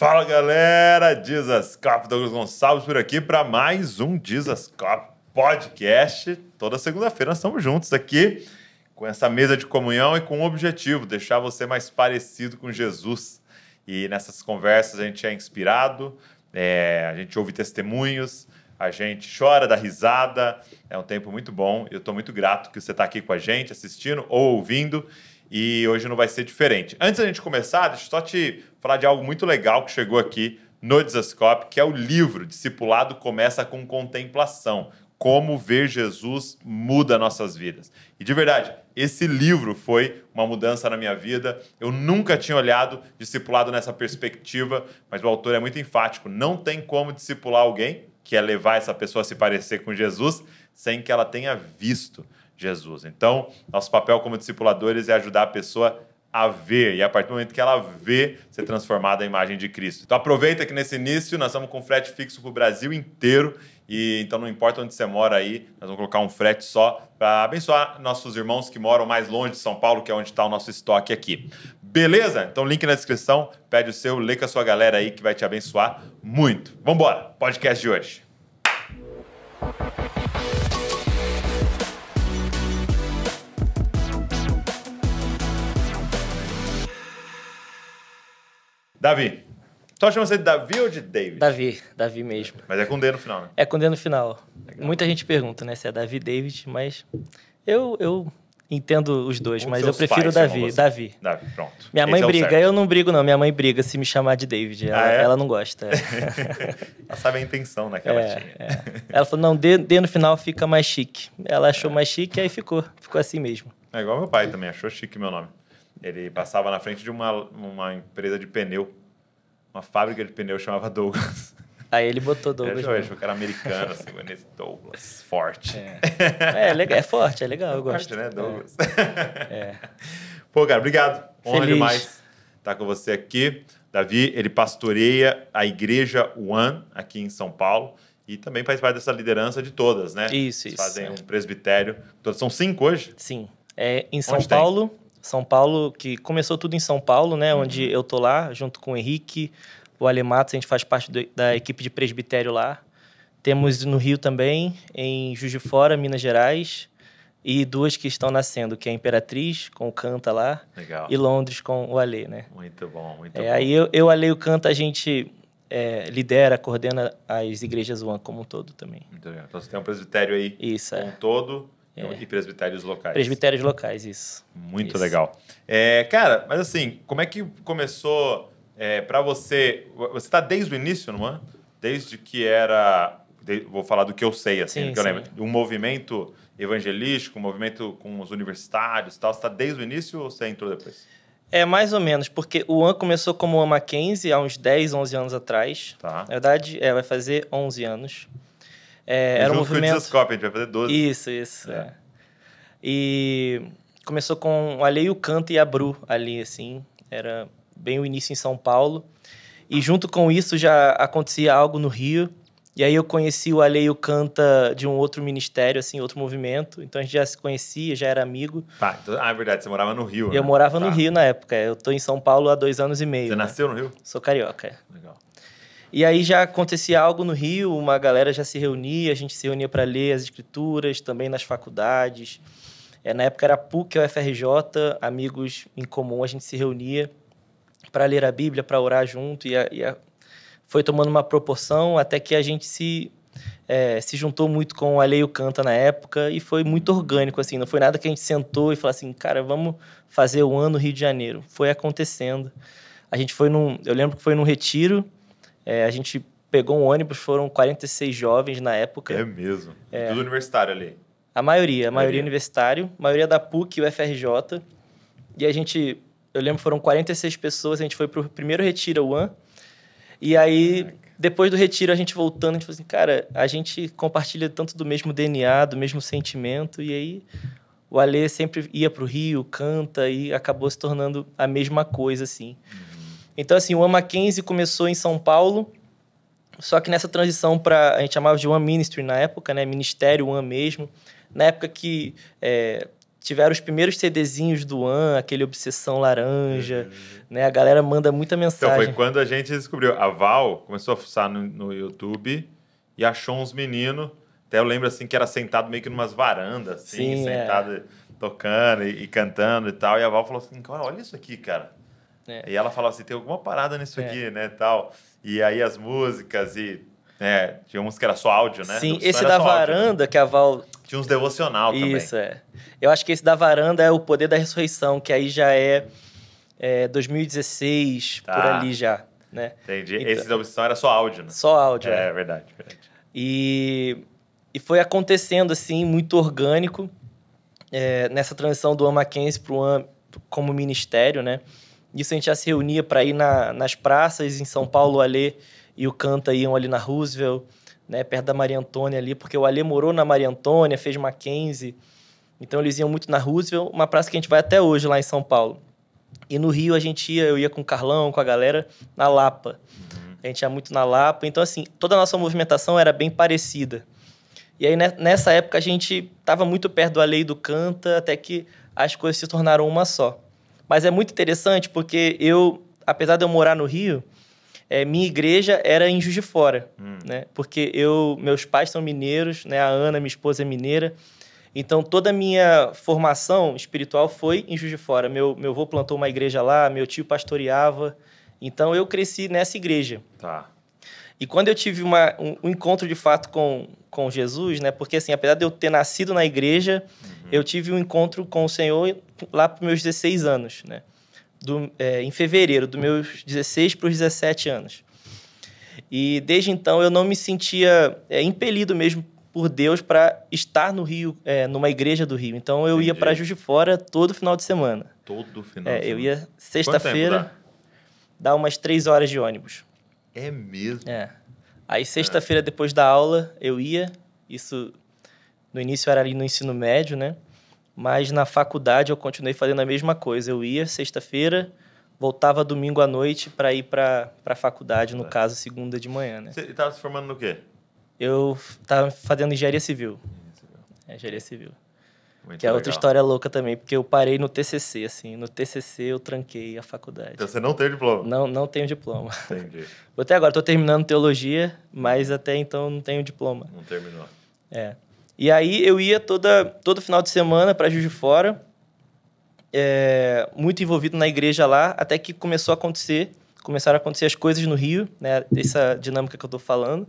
Fala galera, Jesus Cop, Douglas Gonçalves por aqui para mais um Jesus Cop Podcast. Toda segunda-feira nós estamos juntos aqui com essa mesa de comunhão e com o objetivo, deixar você mais parecido com Jesus. E nessas conversas a gente é inspirado, é, a gente ouve testemunhos, a gente chora da risada, é um tempo muito bom. Eu estou muito grato que você está aqui com a gente, assistindo ou ouvindo, e hoje não vai ser diferente. Antes da gente começar, deixa eu só te falar de algo muito legal que chegou aqui no Desascope, que é o livro Discipulado Começa com Contemplação. Como ver Jesus muda nossas vidas. E de verdade, esse livro foi uma mudança na minha vida. Eu nunca tinha olhado discipulado nessa perspectiva, mas o autor é muito enfático. Não tem como discipular alguém, que é levar essa pessoa a se parecer com Jesus, sem que ela tenha visto Jesus. Então, nosso papel como discipuladores é ajudar a pessoa a ver. E a partir do momento que ela vê, ser transformada a imagem de Cristo. Então aproveita que nesse início nós estamos com frete fixo para o Brasil inteiro. E então não importa onde você mora aí, nós vamos colocar um frete só para abençoar nossos irmãos que moram mais longe de São Paulo, que é onde está o nosso estoque aqui. Beleza? Então link na descrição, pede o seu, lê com a sua galera aí que vai te abençoar muito. Vamos embora, podcast de hoje. Davi. Tu então acha você de Davi ou de David? Davi, Davi mesmo. Mas é com D no final, né? É com D no final. Legal. Muita gente pergunta, né, se é Davi, David, mas eu, eu entendo os dois, um mas eu prefiro Davi, Davi. Davi, pronto. Minha Esse mãe é briga, eu não brigo não, minha mãe briga se me chamar de David, ela, ah, é? ela não gosta. É. ela sabe a intenção naquela né, é, tinha. É. Ela falou, não, D, D no final fica mais chique. Ela achou é. mais chique, aí ficou, ficou assim mesmo. É igual meu pai também, achou chique meu nome. Ele passava na frente de uma, uma empresa de pneu, uma fábrica de pneu chamava Douglas. Aí ele botou Douglas. Ele achou, que era americano, assim, nesse Douglas, forte. É. é, é, legal, é forte, é legal, eu gosto. Forte, né, Douglas? É. é. Pô, cara, obrigado. Honra Feliz. demais estar tá com você aqui. Davi, ele pastoreia a Igreja One aqui em São Paulo e também faz parte dessa liderança de todas, né? Isso, Eles isso. Fazem é. um presbitério. Todas, são cinco hoje? Sim. É, em São Onde Paulo, tem? São Paulo, que começou tudo em São Paulo, né? Uhum. Onde eu tô lá, junto com o Henrique, o Alemato, a gente faz parte do, da equipe de presbitério lá. Temos no Rio também, em Juiz de Fora, Minas Gerais, e duas que estão nascendo, que é a Imperatriz, com o Canta lá, Legal. e Londres com o Alê, né? Muito bom, muito é, bom. Aí eu, eu, Alê e o Canta, a gente é, lidera, coordena as igrejas One como um todo também. Muito legal. Então você tem um presbitério aí Isso, como é. um todo é. E presbitérios locais. Presbitérios locais, isso. Muito isso. legal. É, cara, mas assim, como é que começou é, para você? Você está desde o início, não é? Desde que era. De, vou falar do que eu sei, assim, sim, que eu lembro. Um movimento evangelístico, um movimento com os universitários e tal. Você está desde o início ou você entrou depois? É, mais ou menos, porque o AN começou como AMA 15 há uns 10, 11 anos atrás. Tá. Na verdade, é, vai fazer 11 anos. É, era um movimento. Com o a gente vai fazer 12. Isso, isso. É. é. E começou com o Alheio Canta e a Bru ali, assim. Era bem o início em São Paulo. E junto com isso já acontecia algo no Rio. E aí eu conheci o Alheio Canta de um outro ministério, assim, outro movimento. Então a gente já se conhecia, já era amigo. Tá, então, ah, é verdade, você morava no Rio, né? Eu morava tá. no Rio na época. Eu tô em São Paulo há dois anos e meio. Você né? nasceu no Rio? Sou carioca. É. Legal. E aí já acontecia algo no Rio, uma galera já se reunia, a gente se reunia para ler as escrituras, também nas faculdades. É, na época era PUC, FRJ, amigos em comum, a gente se reunia para ler a Bíblia, para orar junto, e, a, e a, foi tomando uma proporção até que a gente se, é, se juntou muito com o Aleio Canta na época, e foi muito orgânico, assim, não foi nada que a gente sentou e falou assim, cara, vamos fazer o ano Rio de Janeiro. Foi acontecendo. A gente foi num, eu lembro que foi num retiro, é, a gente pegou um ônibus, foram 46 jovens na época. É mesmo. É. Tudo universitário ali. A maioria, a maioria, maioria universitário, a maioria da PUC e o FRJ E a gente, eu lembro, foram 46 pessoas, a gente foi pro primeiro retiro One. E aí, Caraca. depois do retiro, a gente voltando, a gente falou assim, cara, a gente compartilha tanto do mesmo DNA, do mesmo sentimento, e aí o Alê sempre ia pro Rio, canta, e acabou se tornando a mesma coisa, assim. Hum. Então, assim, o Ama 15 começou em São Paulo, só que nessa transição para. A gente chamava de One Ministry na época, né? Ministério One mesmo. Na época que. É, tiveram os primeiros CDzinhos do An, aquele Obsessão Laranja, uhum. né? A galera manda muita mensagem. Então foi quando a gente descobriu. A Val começou a fuçar no, no YouTube e achou uns meninos. Até eu lembro assim que era sentado meio que numas varandas, assim, Sim, é. sentado é. tocando e, e, cantando e tal. E a Val falou assim: olha isso aqui, cara. É. E ela falava assim, tem alguma parada nisso é. aqui, né, tal. E aí as músicas e... É, tinha uns que era só áudio, né? Sim, esse da varanda, áudio, né? que a Val... Tinha uns devocional também. Isso, é. Eu acho que esse da varanda é o poder da ressurreição, que aí já é, é 2016, tá. por ali já, né? Entendi. Então, esse da obsessão era só áudio, né? Só áudio, É, né? verdade, verdade. E, e foi acontecendo, assim, muito orgânico, é, nessa transição do Ama para o Am, como ministério, né? Isso a gente já se reunia para ir na, nas praças em São Paulo, o Alê e o Canta iam ali na Roosevelt, né, perto da Maria Antônia ali, porque o Alê morou na Maria Antônia, fez Mackenzie. Então eles iam muito na Roosevelt, uma praça que a gente vai até hoje lá em São Paulo. E no Rio a gente ia, eu ia com o Carlão, com a galera, na Lapa. A gente ia muito na Lapa. Então, assim, toda a nossa movimentação era bem parecida. E aí, nessa época, a gente estava muito perto do e do Canta, até que as coisas se tornaram uma só. Mas é muito interessante porque eu, apesar de eu morar no Rio, é, minha igreja era em Juiz de Fora, hum. né? Porque eu, meus pais são mineiros, né? A Ana, minha esposa, é mineira. Então, toda a minha formação espiritual foi em Juiz de Fora. Meu, meu avô plantou uma igreja lá, meu tio pastoreava. Então, eu cresci nessa igreja. Tá. E quando eu tive uma, um, um, encontro de fato com, com Jesus, né? Porque, assim, apesar de eu ter nascido na igreja, uhum. eu tive um encontro com o Senhor lá para meus 16 anos, né? Do, é, em fevereiro, dos meus 16 para os 17 anos. E desde então eu não me sentia é, impelido mesmo por Deus para estar no Rio, é, numa igreja do Rio. Então eu Entendi. ia para Juiz de Fora todo final de semana. Todo final. É, de semana. eu ia sexta-feira, dá? dá umas três horas de ônibus. É mesmo. É. Aí é. sexta-feira depois da aula eu ia. Isso no início era ali no ensino médio, né? Mas na faculdade eu continuei fazendo a mesma coisa. Eu ia sexta-feira, voltava domingo à noite para ir para a faculdade, no é. caso, segunda de manhã, né? Você estava se formando no quê? Eu estava fazendo engenharia civil. É, engenharia civil. Muito que legal. é outra história louca também, porque eu parei no TCC, assim. No TCC eu tranquei a faculdade. Então você não tem diploma? Não, não tenho diploma. Entendi. Até agora estou terminando teologia, mas até então não tenho diploma. Não terminou. É. E aí eu ia toda, todo final de semana para Juiz de Fora, é, muito envolvido na igreja lá, até que começou a acontecer, começaram a acontecer as coisas no Rio, né? Essa dinâmica que eu tô falando,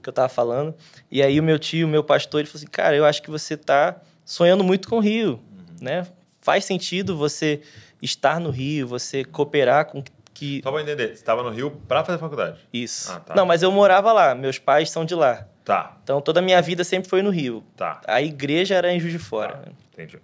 que eu tava falando. E aí o meu tio, o meu pastor, ele falou assim, cara, eu acho que você tá sonhando muito com o Rio, uhum. né? Faz sentido você estar no Rio, você cooperar com que... Só pra entender, você estava no Rio para fazer faculdade? Isso. Ah, tá. Não, mas eu morava lá, meus pais são de lá. Tá. Então toda a minha vida sempre foi no Rio. Tá. A igreja era em Juiz de Fora. Tá. Entendi.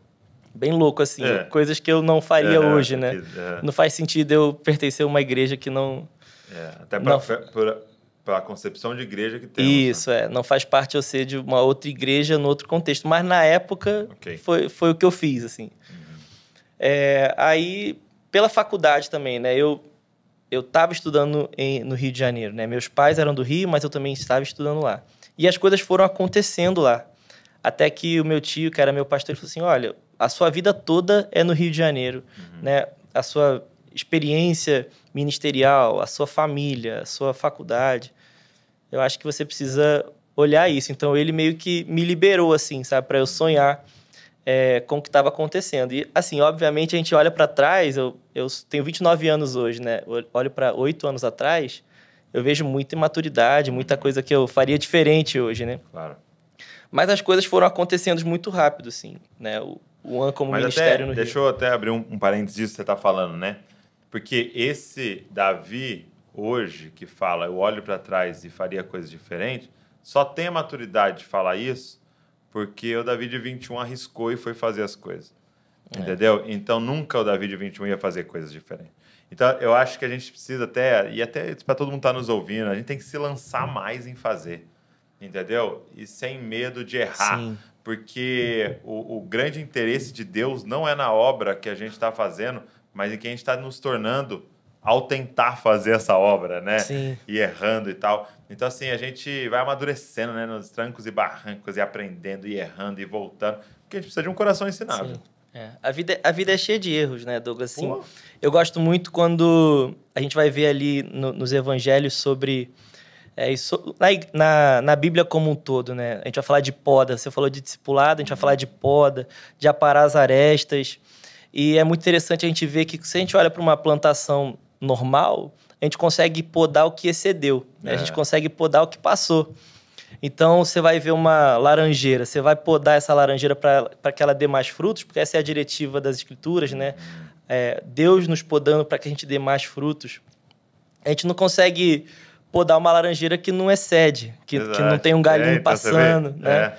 Bem louco, assim. É. Coisas que eu não faria é, hoje, né? É. Não faz sentido eu pertencer a uma igreja que não. É, até pra, não... Pra, pra, pra, concepção de igreja que tem. Né? Isso, né? é. Não faz parte eu ser de uma outra igreja no outro contexto. Mas na época okay. foi, foi o que eu fiz, assim. Uhum. É, aí, pela faculdade também, né? Eu, eu estava estudando em, no Rio de Janeiro, né? Meus pais eram do Rio, mas eu também estava estudando lá. E as coisas foram acontecendo lá. Até que o meu tio, que era meu pastor, falou assim: olha, a sua vida toda é no Rio de Janeiro, uhum. né? A sua experiência ministerial, a sua família, a sua faculdade. Eu acho que você precisa olhar isso. Então ele meio que me liberou assim, sabe, para eu sonhar é, com o que estava acontecendo. E assim, obviamente a gente olha para trás, eu, eu tenho 29 anos hoje, né? olho para oito anos atrás, eu vejo muita imaturidade, muita coisa que eu faria diferente hoje, né? Claro. Mas as coisas foram acontecendo muito rápido, assim, né? O, o AN como Mas ministério até, no deixa Rio. Deixa eu até abrir um, um parênteses disso que você está falando, né? Porque esse Davi, hoje, que fala, eu olho para trás e faria coisas diferentes, só tem a maturidade de falar isso porque o Davi de 21 arriscou e foi fazer as coisas. É. Entendeu? Então nunca o Davi de 21 ia fazer coisas diferentes. Então eu acho que a gente precisa até, e até para todo mundo estar tá nos ouvindo, a gente tem que se lançar mais em fazer. Entendeu? E sem medo de errar. Sim. Porque o, o grande interesse de Deus não é na obra que a gente está fazendo, mas em quem a gente está nos tornando ao tentar fazer essa obra, né? Sim. E errando e tal. Então, assim, a gente vai amadurecendo, né? Nos trancos e barrancos, e aprendendo, e errando, e voltando. Porque a gente precisa de um coração ensinável. Sim. É. A, vida, é, a vida é cheia de erros, né, Douglas? Assim, eu gosto muito quando a gente vai ver ali no, nos evangelhos sobre. É, isso, na, na, Bíblia como um todo, né? A gente vai falar de poda. Você falou de discipulado, a gente vai falar de poda, de aparar as arestas. E é muito interessante a gente ver que se a gente olha para uma plantação normal, a gente consegue podar o que excedeu. Né? É. A gente é. consegue podar o que passou. Então você vai ver uma laranjeira, você vai podar essa laranjeira para que ela dê mais frutos, porque essa é a diretiva das escrituras, né? É, Deus nos podando para que a gente dê mais frutos. A gente não consegue podar uma laranjeira que não excede, que, que não tem um galinho é, então passando, né?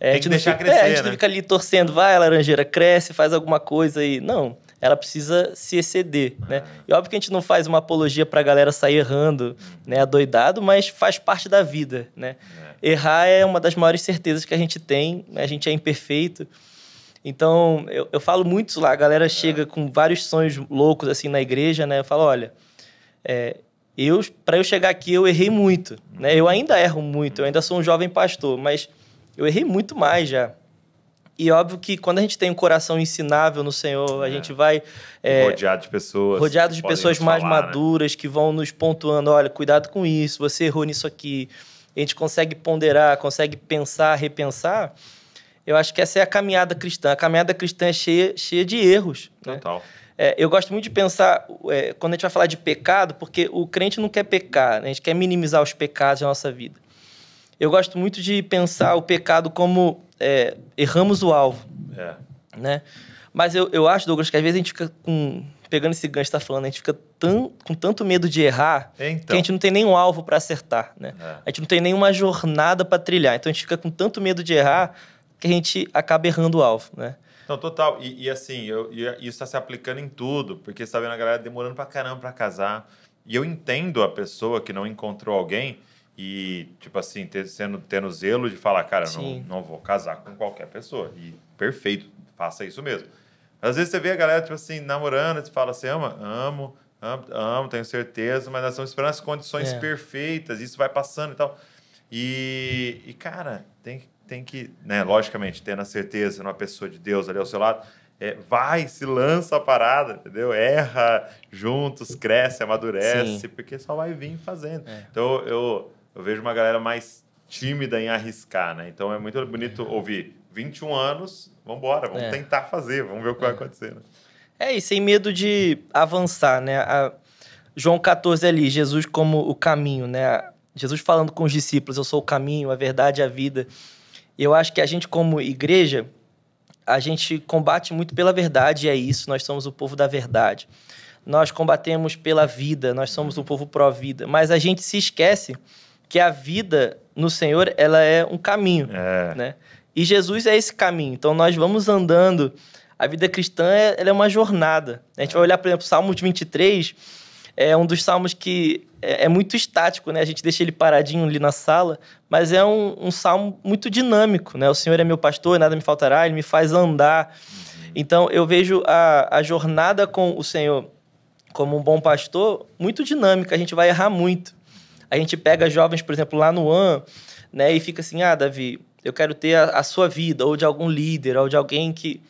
É. é a gente, deixar fica, crescer, é, a gente né? fica ali torcendo, vai, laranjeira, cresce, faz alguma coisa aí. Não, ela precisa se exceder, né? Ah. E óbvio que a gente não faz uma apologia para a galera sair errando, né, adoidado, mas faz parte da vida, né? Ah errar é uma das maiores certezas que a gente tem, a gente é imperfeito. Então, eu, eu falo muito lá, a galera chega com vários sonhos loucos assim na igreja, né? Eu falo, olha, é, eu para eu chegar aqui eu errei muito, né? Eu ainda erro muito, eu ainda sou um jovem pastor, mas eu errei muito mais já. E óbvio que quando a gente tem um coração ensinável no Senhor, a é. gente vai. É, rodeado de pessoas. Rodeado de pessoas mais falar, né? maduras né? que vão nos pontuando: olha, cuidado com isso, você errou nisso aqui a gente consegue ponderar, consegue pensar, repensar, eu acho que essa é a caminhada cristã. A caminhada cristã é cheia, cheia de erros. Né? Total. Né? É, eu gosto muito de pensar, é, quando a gente vai falar de pecado, porque o crente não quer pecar, né? a gente quer minimizar os pecados da nossa vida. Eu gosto muito de pensar o pecado como é, erramos o alvo. É. Né? Mas eu, eu acho, Douglas, que às vezes a gente fica com pegando esse gancho que está falando, a gente fica com tanto medo de errar então. que a então. gente não tem nenhum alvo para acertar, né? É. A gente não tem nenhuma jornada para trilhar. Então a gente fica com tanto medo de errar que a gente acaba errando o alvo, né? então total. E, e assim, eu, e é, isso está se aplicando em tudo, porque você está vendo a galera demorando para caramba para casar. E eu entendo a pessoa que não encontrou alguém e, tipo assim, ter, sendo, tendo zelo de falar, cara, não, não vou casar com qualquer pessoa. E perfeito, faça isso mesmo. Às vezes você vê a galera, tipo assim, namorando, você fala, assim, ama? Amo, amo, amo, tenho certeza, mas nós estamos esperando as condições é. perfeitas, isso vai passando e tal. E, e, cara, tem, tem que, né, logicamente, tendo a certeza numa pessoa de Deus ali ao seu lado, é, vai, se lança a parada, entendeu? Erra juntos, cresce, amadurece, Sim. porque só vai vir fazendo. É. Então eu, eu vejo uma galera mais tímida em arriscar, né? Então é muito bonito ouvir 21 anos vamos embora, vamos é. tentar fazer, vamos ver o que é. vai acontecer. Né? É, e sem medo de avançar, né? A João 14 ali, Jesus como o caminho, né? Jesus falando com os discípulos, eu sou o caminho, a verdade, a vida. Eu acho que a gente como igreja, a gente combate muito pela verdade, e é isso, nós somos o povo da verdade. Nós combatemos pela vida, nós somos um povo pró-vida, mas a gente se esquece que a vida no Senhor, ela é um caminho, é. né? E Jesus é esse caminho. Então nós vamos andando. A vida cristã é, é uma jornada. A gente vai olhar, por exemplo, o Salmos 23, é um dos salmos que é, é muito estático, né? A gente deixa ele paradinho ali na sala, mas é um, um, salmo muito dinâmico, né? O Senhor é meu pastor, nada me faltará, ele me faz andar. Então eu vejo a, a jornada com o Senhor como um bom pastor muito dinâmica, a gente vai errar muito. A gente pega jovens, por exemplo, lá no An, né, e fica assim: "Ah, Davi, eu quero ter a, a sua vida, ou de algum líder, ou de alguém que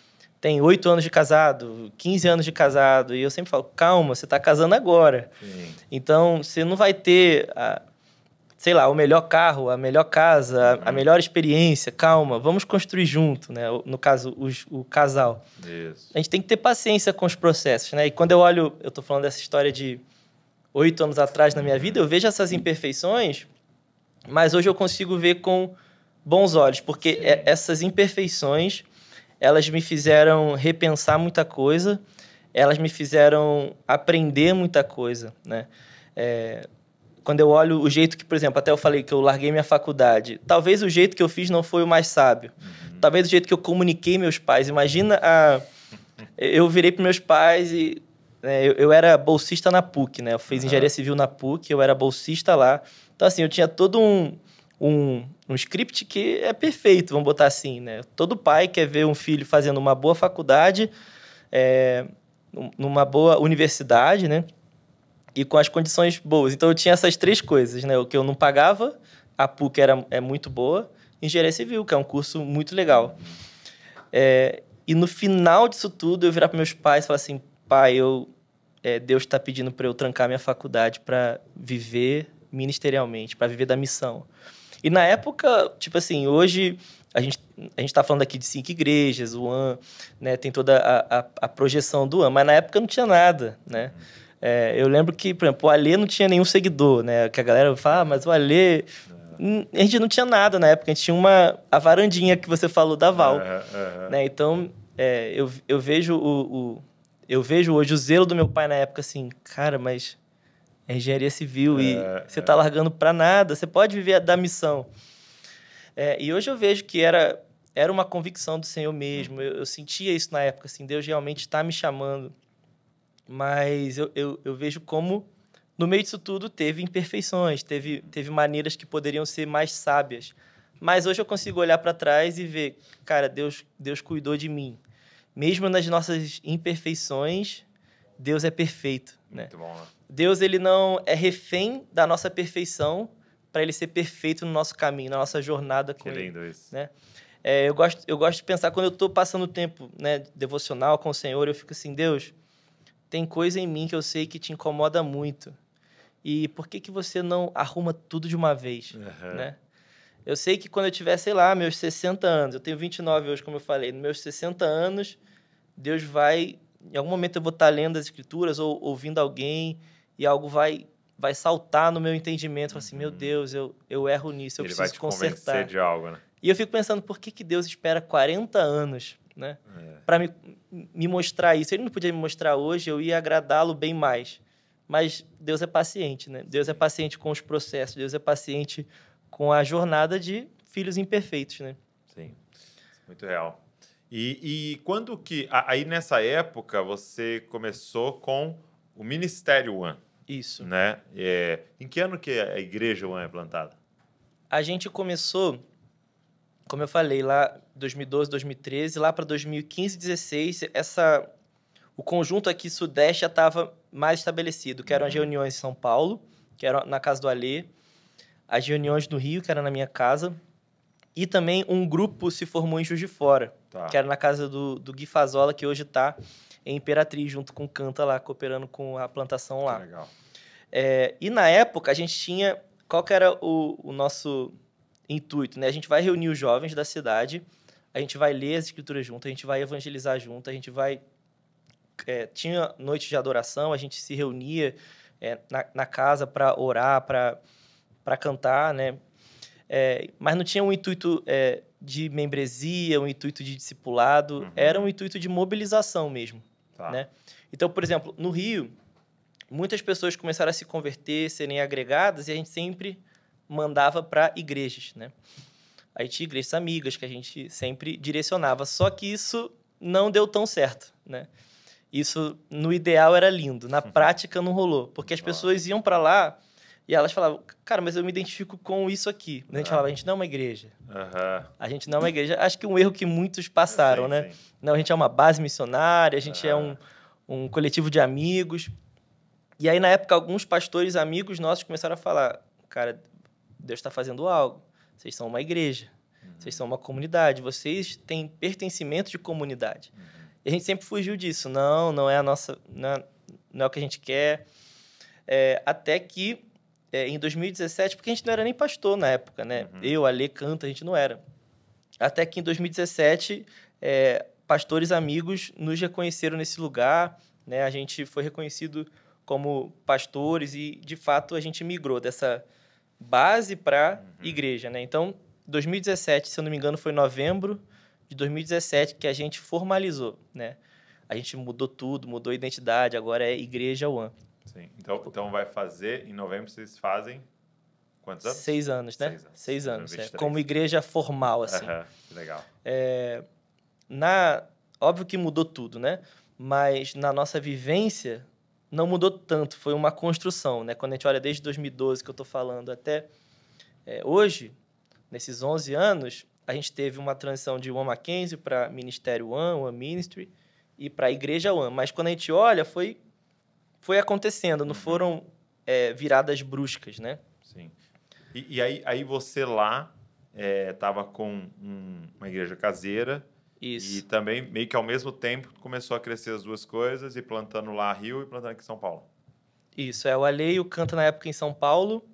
tem oito anos de casado, 15 anos de casado, e eu sempre falo, calma, você está casando agora. Sim. Então, você não vai ter, a, sei lá, o melhor carro, a melhor casa, a uhum. melhor experiência, calma, vamos construir junto, né? No caso, os, o casal. Isso. A gente tem que ter paciência com os processos, né? E quando eu olho, eu estou falando dessa história de oito anos atrás na minha vida, eu vejo essas imperfeições, mas hoje eu consigo ver com bons olhos, porque é, essas imperfeições elas me fizeram repensar muita coisa, elas me fizeram aprender muita coisa, né? É, quando eu olho o jeito que, por exemplo, até eu falei que eu larguei minha faculdade, talvez o jeito que eu fiz não foi o mais sábio, uhum. talvez o jeito que eu comuniquei meus pais. Imagina a, eu virei para meus pais e né, eu, eu, era bolsista na PUC, né? Eu fiz engenharia civil na PUC, eu era bolsista lá. Então assim, eu tinha todo um um, um script que é perfeito, vamos botar assim, né? Todo pai quer ver um filho fazendo uma boa faculdade, é, numa boa universidade, né? E com as condições boas. Então eu tinha essas três coisas, né? O que eu não pagava, a PUC era, é muito boa, engenharia civil, que é um curso muito legal. É, e no final disso tudo, eu virar para meus pais e falar assim: pai, eu, é, Deus está pedindo para eu trancar minha faculdade para viver ministerialmente, para viver da missão. E na época, tipo assim, hoje a gente a gente está falando aqui de cinco igrejas, o AN, né, tem toda a, a, a projeção do AN, mas na época não tinha nada, né? Uhum. É, eu lembro que, por exemplo, o Alê não tinha nenhum seguidor, né? Que a galera fala, ah, mas o Alê... É. A gente não tinha nada na época, a gente tinha uma... A varandinha que você falou da Val, é, é, né? Então, eu, eu vejo o, o... Eu vejo hoje o zelo do meu pai na época, assim, cara, mas é engenharia civil é, e você está é. Tá largando para nada, você pode viver da missão. É, e hoje eu vejo que era, era uma convicção do Senhor mesmo, eu, eu sentia isso na época, assim, Deus realmente está me chamando, mas eu, eu, eu, vejo como no meio disso tudo teve imperfeições, teve, teve maneiras que poderiam ser mais sábias, mas hoje eu consigo olhar para trás e ver, cara, Deus, Deus cuidou de mim. Mesmo nas nossas imperfeições, Deus é perfeito. Né? Muito né? bom, né? Deus ele não é refém da nossa perfeição para ele ser perfeito no nosso caminho, na nossa jornada com que ele. Lindo isso. Né? É, eu, gosto, eu gosto de pensar quando eu estou passando tempo né, devocional com o Senhor, eu fico assim, Deus, tem coisa em mim que eu sei que te incomoda muito. E por que, que você não arruma tudo de uma vez? Uhum. Né? Eu sei que quando eu tiver, sei lá, meus 60 anos, eu tenho 29 hoje, como eu falei, nos meus 60 anos, Deus vai. Em algum momento eu vou estar tá lendo as escrituras ou ouvindo alguém e algo vai vai saltar no meu entendimento, assim, meu uhum. Deus, eu, eu erro nisso, eu Ele preciso vai te consertar. de algo, né? E eu fico pensando, por que, que Deus espera 40 anos, né? É. Para me, me mostrar isso. Ele não podia me mostrar hoje, eu ia agradá-lo bem mais. Mas Deus é paciente, né? Deus é paciente com os processos, Deus é paciente com a jornada de filhos imperfeitos, né? Sim, muito real. E, e quando que... Aí, nessa época, você começou com o Ministério One. Isso. Né? É, em que ano que a igreja One é plantada? A gente começou, como eu falei, lá 2012, 2013, lá para 2015, 2016, essa, o conjunto aqui sudeste já estava mais estabelecido, que eram uhum. as reuniões em São Paulo, que era na casa do Alê, as reuniões no Rio, que era na minha casa, e também um grupo se formou em Juiz de Fora, tá. que era na casa do, do Gui Fazola, que hoje está em Imperatriz, junto com o Canta lá, cooperando com a plantação lá. Que legal. É, e na época a gente tinha. Qual que era o, o nosso intuito? Né? A gente vai reunir os jovens da cidade, a gente vai ler as escrituras junto, a gente vai evangelizar junto, a gente vai. É, tinha noites de adoração, a gente se reunia é, na, na, casa para orar, para cantar, né? É, mas não tinha um intuito é, de membresia, um intuito de discipulado, uhum. era um intuito de mobilização mesmo. Tá. Né? Então, por exemplo, no Rio, muitas pessoas começaram a se converter, serem agregadas, e a gente sempre mandava para igrejas, né? Aí tinha igrejas amigas que a gente sempre direcionava. Só que isso não deu tão certo, né? Isso no ideal era lindo, na prática não rolou, porque as pessoas iam para lá e elas falavam, cara, mas eu me identifico com isso aqui. A gente ah. falava, a gente não é uma igreja. Uhum. A gente não é uma igreja. Acho que um erro que muitos passaram, né? Sim. Não, a gente é uma base missionária, a gente uhum. é um, um coletivo de amigos. E aí, na época, alguns pastores amigos nossos começaram a falar: cara, Deus está fazendo algo. Vocês são uma igreja, uhum. vocês são uma comunidade, vocês têm pertencimento de comunidade. Uhum. E a gente sempre fugiu disso. Não, não é a nossa. Não é, não é o que a gente quer. É, até que é, em 2017, porque a gente não era nem pastor na época, né? Uhum. Eu, Ale, canta, a gente não era. Até que em 2017, é, pastores amigos nos reconheceram nesse lugar, né? A gente foi reconhecido como pastores e de fato a gente migrou dessa base para uhum. igreja, né? Então, 2017, se eu não me engano, foi novembro de 2017 que a gente formalizou, né? A gente mudou tudo, mudou a identidade, agora é Igreja One. Sim. Então, então vai fazer, em novembro vocês fazem quantos anos? Seis anos, né? Seis anos. Seis anos é, como igreja formal, assim. Uhum. Legal. É, na, óbvio que mudou tudo, né? Mas na nossa vivência não mudou tanto, foi uma construção, né? Quando a gente olha desde 2012 que eu estou falando até é, hoje, nesses 11 anos, a gente teve uma transição de One Mackenzie para Ministério One, One Ministry e para a Igreja One. Mas quando a gente olha, foi, foi acontecendo, não uhum. foram é, viradas bruscas, né? Sim. E, e aí, aí você lá estava é, com um, uma igreja caseira isso. E também, meio que ao mesmo tempo, começou a crescer as duas coisas, e plantando lá Rio e plantando aqui em São Paulo. Isso, é, o Alheio canta na época em São Paulo,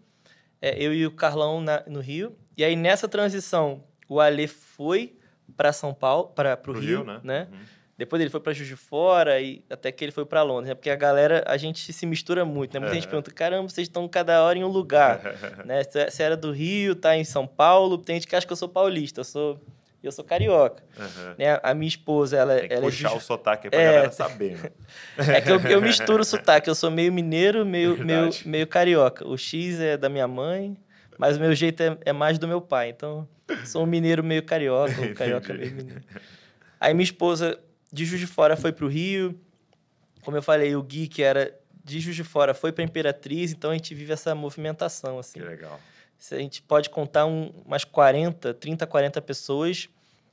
é, eu e o Carlão na, no Rio. E aí, nessa transição, o Ale foi para São Paulo, para o Rio, Rio, né? né? Uhum. Depois ele foi para Juiz de Fora e até que ele foi para Londres, né? Porque a galera, a gente se mistura muito, né? Muita gente é. pergunta, caramba, vocês estão cada hora em um lugar, né? Você era do Rio, tá em São Paulo, tem gente que acha que eu sou paulista, eu sou e eu sou carioca. Uhum. Né? A minha esposa, ela. Tem que ela puxar é Puxar o sotaque pra é... galera saber. Né? é que eu, eu, misturo o sotaque, eu sou meio mineiro, meio, meio, meio carioca. O X é da minha mãe, mas o meu jeito é, é mais do meu pai. Então, sou um mineiro meio carioca, um carioca meio mineiro. Aí minha esposa, de Juiz de Fora, foi pro Rio. Como eu falei, o Gui, que era de Juiz de Fora, foi pra Imperatriz. Então, a gente vive essa movimentação, assim. Que legal a gente pode contar um, umas 40, 30, 40 pessoas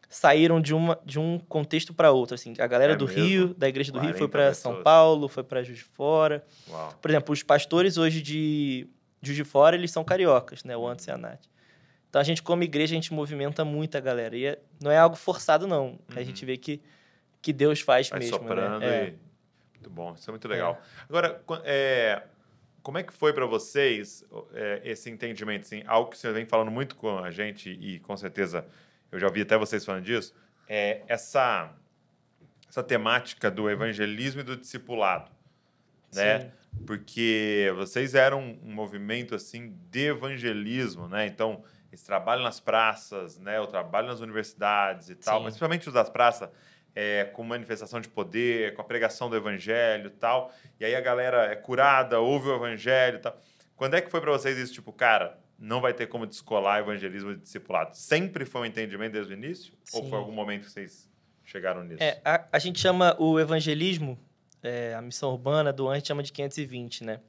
saíram de, uma, de um contexto para outro. Assim, a galera é do mesmo? Rio, da Igreja do Rio, foi para São Paulo, foi para Juiz de Fora. Uau. Por exemplo, os pastores hoje de Juiz de Fora, eles são cariocas, né? O Antes uhum. e a Nath. Então, a gente, como igreja, a gente movimenta muito a galera. E é, não é algo forçado, não. Uhum. A gente uhum. vê que, que Deus faz Vai mesmo. Né? Soprando né? e... é. Muito bom, isso é muito legal. É. Agora, é, como é que foi para vocês é, esse entendimento? Assim, algo que o senhor vem falando muito com a gente e com certeza eu já ouvi até vocês falando disso, é essa, essa temática do evangelismo e do discipulado, né? Porque vocês eram um movimento assim de evangelismo, né? Então, esse trabalho nas praças, né? O trabalho nas universidades e tal, mas principalmente os das praças, é, com manifestação de poder, com a pregação do evangelho tal. E aí a galera é curada, ouve o evangelho tal. Quando é que foi para vocês isso? Tipo, cara, não vai ter como descolar evangelismo e discipulado. Sempre foi um entendimento desde o início? Sim. Ou foi algum momento que vocês chegaram nisso? É, a, a gente chama o evangelismo, é, a missão urbana do gente chama de 520, né?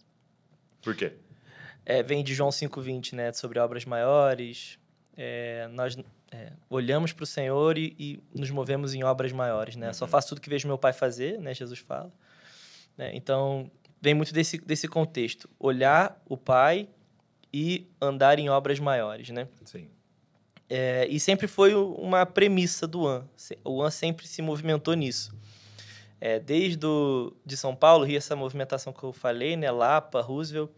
Por quê? É, vem de João 5,20, né? Sobre obras maiores, é, nós é, olhamos para o Senhor e, e, nos movemos em obras maiores, né? Uhum. Só faço tudo que vejo meu Pai fazer, né? Jesus fala. Né? Então, vem muito desse, desse contexto. Olhar o Pai e andar em obras maiores, né? Sim. É, e sempre foi uma premissa do AN. O AN sempre se movimentou nisso. É, desde do, de São Paulo, e essa movimentação que eu falei, né? Lapa, Roosevelt.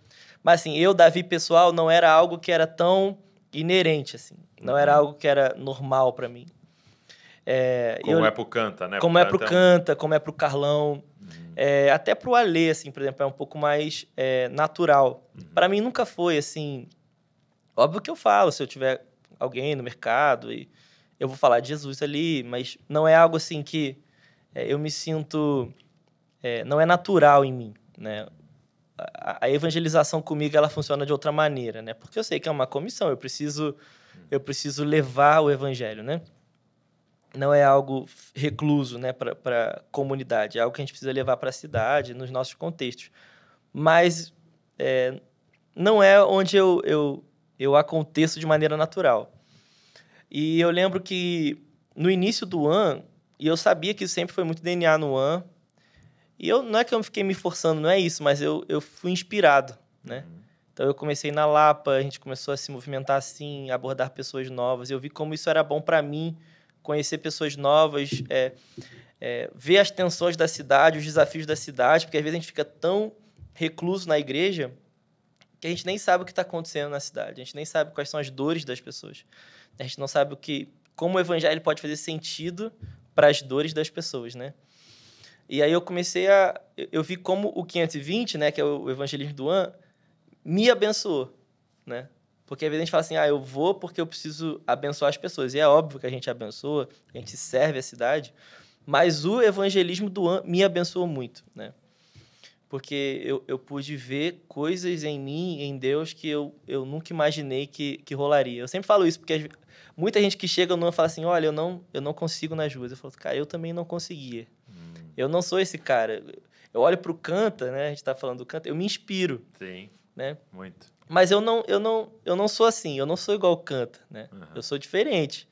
Mas, assim, eu, Davi, pessoal, não era algo que era tão inerente, assim. Não uhum. era algo que era normal para mim. É, como eu, é pro Canta, né? Como pro é pro Canta, é Canta, como é pro Carlão. Uhum. É, até pro Alê, assim, por exemplo, é um pouco mais é, natural. Uhum. para mim nunca foi, assim... Óbvio que eu falo, se eu tiver alguém no mercado e eu vou falar de Jesus ali, mas não é algo assim que é, eu me sinto... É, não é natural em mim, né? a evangelização comigo ela funciona de outra maneira, né? Porque eu sei que é uma comissão, eu preciso eu preciso levar o evangelho, né? Não é algo recluso, né, para comunidade, é algo que a gente precisa levar para a cidade, nos nossos contextos. Mas é, não é onde eu, eu eu aconteço de maneira natural. E eu lembro que no início do ano e eu sabia que sempre foi muito DNA no ano e eu não é que eu fiquei me forçando, não é isso, mas eu, eu fui inspirado, né? Uhum. Então eu comecei na Lapa, a gente começou a se movimentar assim, abordar pessoas novas. Eu vi como isso era bom para mim, conhecer pessoas novas, é, é, ver as tensões da cidade, os desafios da cidade, porque às vezes a gente fica tão recluso na igreja que a gente nem sabe o que está acontecendo na cidade, a gente nem sabe quais são as dores das pessoas, a gente não sabe o que, como o evangelho pode fazer sentido para as dores das pessoas, né? E aí eu comecei a. Eu vi como o 520, né, que é o evangelismo do An, me abençoou, né? Porque às vezes a gente fala assim, ah, eu vou porque eu preciso abençoar as pessoas. E é óbvio que a gente abençoa, a gente serve a cidade, mas o evangelismo do An me abençoou muito, né? Porque eu, eu pude ver coisas em mim, em Deus, que eu, eu nunca imaginei que, que rolaria. Eu sempre falo isso, porque muita gente que chega no An fala assim, olha, eu não, eu não consigo nas ruas. Eu falo, cara, eu também não conseguia. Eu não sou esse cara. Eu olho para o Canta, né? A gente tá falando do Canta, eu me inspiro. Sim. Né? Muito. Mas eu não, eu não, eu não sou assim, eu não sou igual o Canta, né? Uhum. Eu sou diferente.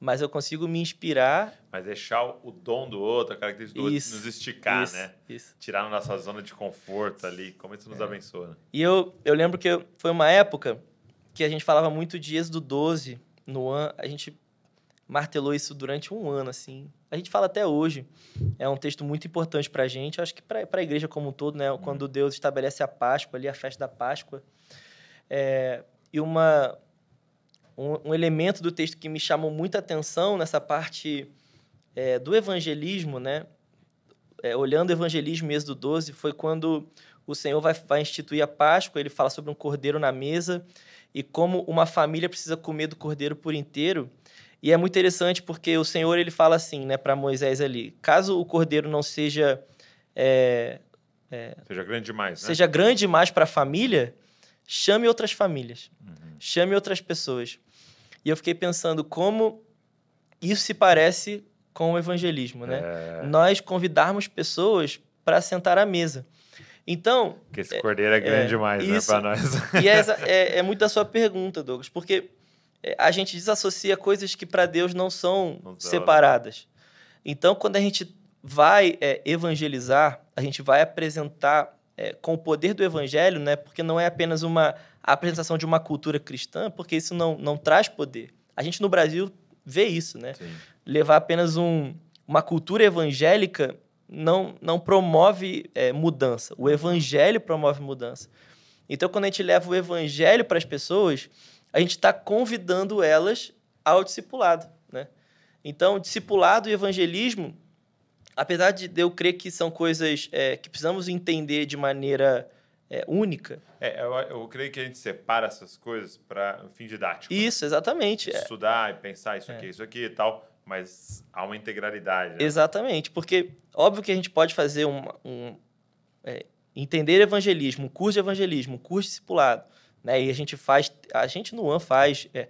Mas eu consigo me inspirar. Mas deixar o dom do outro, a característica do isso, outro, nos esticar, isso, né? Isso. Tirar da nossa zona de conforto ali. Como isso nos é. abençoa. Né? E eu, eu lembro que foi uma época que a gente falava muito de Êxodo 12 no ano. A gente martelou isso durante um ano, assim. A gente fala até hoje. É um texto muito importante para a gente. Acho que para a igreja como um todo, né? Uhum. Quando Deus estabelece a Páscoa ali, a festa da Páscoa. É, e uma, um, um, elemento do texto que me chamou muita atenção nessa parte é, do evangelismo, né? É, olhando o evangelismo Êxodo 12, foi quando o Senhor vai, vai instituir a Páscoa, ele fala sobre um cordeiro na mesa e como uma família precisa comer do cordeiro por inteiro. E é muito interessante porque o Senhor ele fala assim, né, para Moisés ali: caso o cordeiro não seja é, é, seja grande demais, né? seja grande demais para a família, chame outras famílias, uhum. chame outras pessoas. E eu fiquei pensando como isso se parece com o evangelismo, né? É... Nós convidarmos pessoas para sentar à mesa. Então. Porque esse cordeiro é, é grande demais, né, para nós. E é, é, é, muito da sua pergunta, Douglas, porque é, a gente desassocia coisas que para Deus não são separadas. Então, quando a gente vai é, evangelizar, a gente vai apresentar é, com o poder do evangelho, né? Porque não é apenas uma apresentação de uma cultura cristã, porque isso não, não traz poder. A gente no Brasil vê isso, né? Sim. Levar apenas um, uma cultura evangélica não, não promove é, mudança. O uhum. evangelho promove mudança. Então, quando a gente leva o evangelho para as pessoas, a gente está convidando elas ao discipulado. Né? Então, discipulado e evangelismo, apesar de eu crer que são coisas é, que precisamos entender de maneira é, única. É, eu, eu, creio que a gente separa essas coisas para um fim didático. Né? Isso, exatamente. É. Estudar e pensar isso é. aqui, isso aqui e tal, mas há uma integralidade. Né? Exatamente, porque óbvio que a gente pode fazer um, um é, entender evangelismo, um curso de evangelismo, um curso de discipulado, né? E a gente faz, a gente no ano faz é,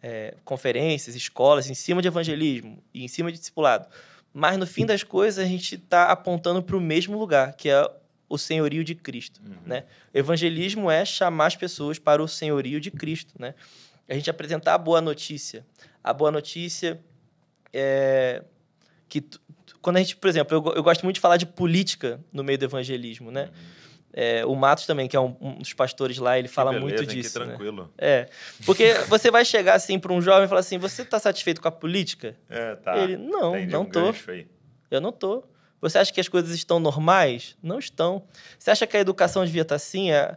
é, conferências, escolas em cima de evangelismo e em cima de discipulado. Mas no fim das coisas a gente está apontando para o mesmo lugar, que é o senhorio de Cristo. Uhum. Né? evangelismo é chamar as pessoas para o senhorio de Cristo. Né? A gente apresentar a boa notícia. A boa notícia é que quando a gente, por exemplo, eu, eu gosto muito de falar de política no meio do evangelismo, né? Uhum. É, o Matos também, que é um, um, dos pastores lá, ele fala beleza, muito disso. Que né? tranquilo. Né? É. Porque você vai chegar assim para um jovem e falar assim: você está satisfeito com a política? É, tá. Ele, não, Entendi não um tô. Eu não tô. Você acha que as coisas estão normais? Não estão. Você acha que a educação devia estar tá assim? É...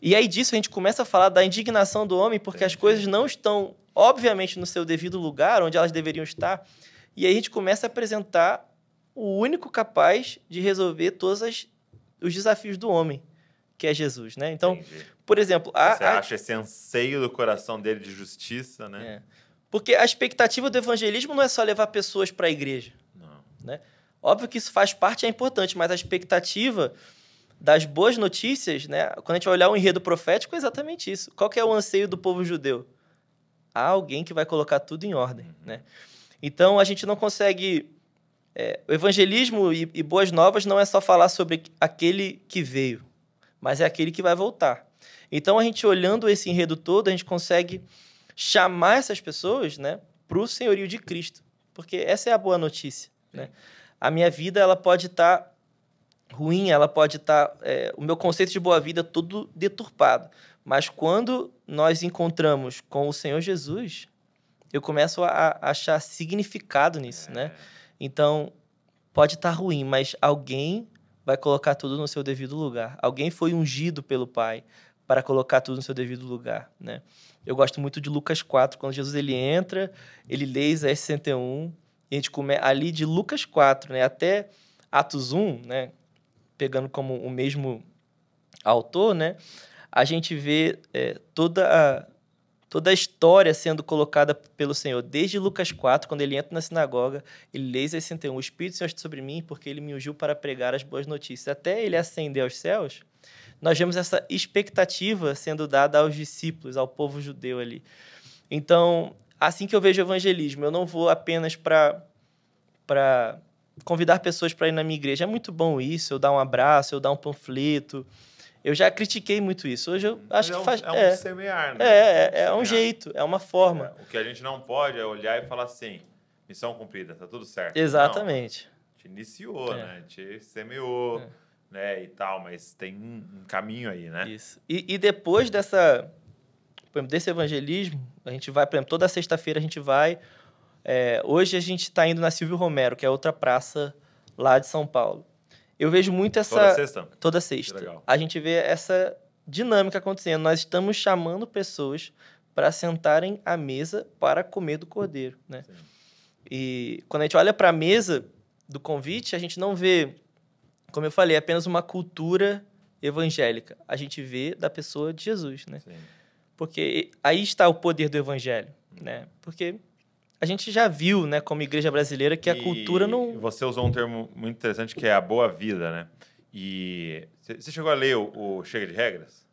E aí disso a gente começa a falar da indignação do homem, porque Entendi. as coisas não estão, obviamente, no seu devido lugar, onde elas deveriam estar. E aí a gente começa a apresentar o único capaz de resolver todas as os desafios do homem, que é Jesus, né? Então, Entendi. por exemplo... A, Você acha a... esse anseio do coração dele de justiça, né? É. Porque a expectativa do evangelismo não é só levar pessoas para a igreja. Não. Né? Óbvio que isso faz parte, é importante, mas a expectativa das boas notícias, né? quando a gente vai olhar o um enredo profético, é exatamente isso. Qual que é o anseio do povo judeu? Há alguém que vai colocar tudo em ordem. Uhum. Né? Então, a gente não consegue é, o evangelismo e, e boas novas não é só falar sobre aquele que veio, mas é aquele que vai voltar. Então, a gente olhando esse enredo todo, a gente consegue chamar essas pessoas né, para o senhorio de Cristo. Porque essa é a boa notícia. Né? A minha vida ela pode estar tá ruim, ela pode estar. Tá, é, o meu conceito de boa vida é todo deturpado. Mas quando nós encontramos com o Senhor Jesus, eu começo a, a achar significado nisso. Né. É. Né? Então, pode estar tá ruim, mas alguém vai colocar tudo no seu devido lugar. Alguém foi ungido pelo Pai para colocar tudo no seu devido lugar, né? Eu gosto muito de Lucas 4, quando Jesus ele entra, ele lê Isaías 61, e a gente começa ali de Lucas 4, né, até Atos 1, né, pegando como o mesmo autor, né, a gente vê é, toda a, toda a história sendo colocada pelo Senhor, desde Lucas 4, quando ele entra na sinagoga, ele lê 61, o Espírito Senhor está sobre mim porque ele me ungiu para pregar as boas notícias, até ele ascender aos céus, nós vemos essa expectativa sendo dada aos discípulos, ao povo judeu ali. Então, assim que eu vejo o evangelismo, eu não vou apenas para para convidar pessoas para ir na minha igreja. É muito bom isso, eu dar um abraço, eu dar um panfleto, eu já critiquei muito isso. Hoje eu acho Mas é que faz. É um, é um semear, né? É, é, é um, um jeito, é uma forma. É, o que a gente não pode é olhar e falar assim: missão cumprida, tá tudo certo. Exatamente. Não, gente iniciou, é. né? Te semeou. Né, e tal, mas tem um caminho aí, né? Isso. E, e depois dessa, desse evangelismo, a gente vai, por exemplo, toda sexta-feira a gente vai. É, hoje a gente está indo na Silvio Romero, que é outra praça lá de São Paulo. Eu vejo muito essa. Toda sexta? Toda sexta. Legal. A gente vê essa dinâmica acontecendo. Nós estamos chamando pessoas para sentarem à mesa para comer do cordeiro, né? E quando a gente olha para a mesa do convite, a gente não vê, como eu falei, apenas uma cultura evangélica. A gente vê da pessoa de Jesus, né? Sim. Porque aí está o poder do evangelho, né? Porque a gente já viu, né, como igreja brasileira, que e a cultura não. Você usou um termo muito interessante que é a boa vida, né? E você chegou a ler o, Chega de Regras?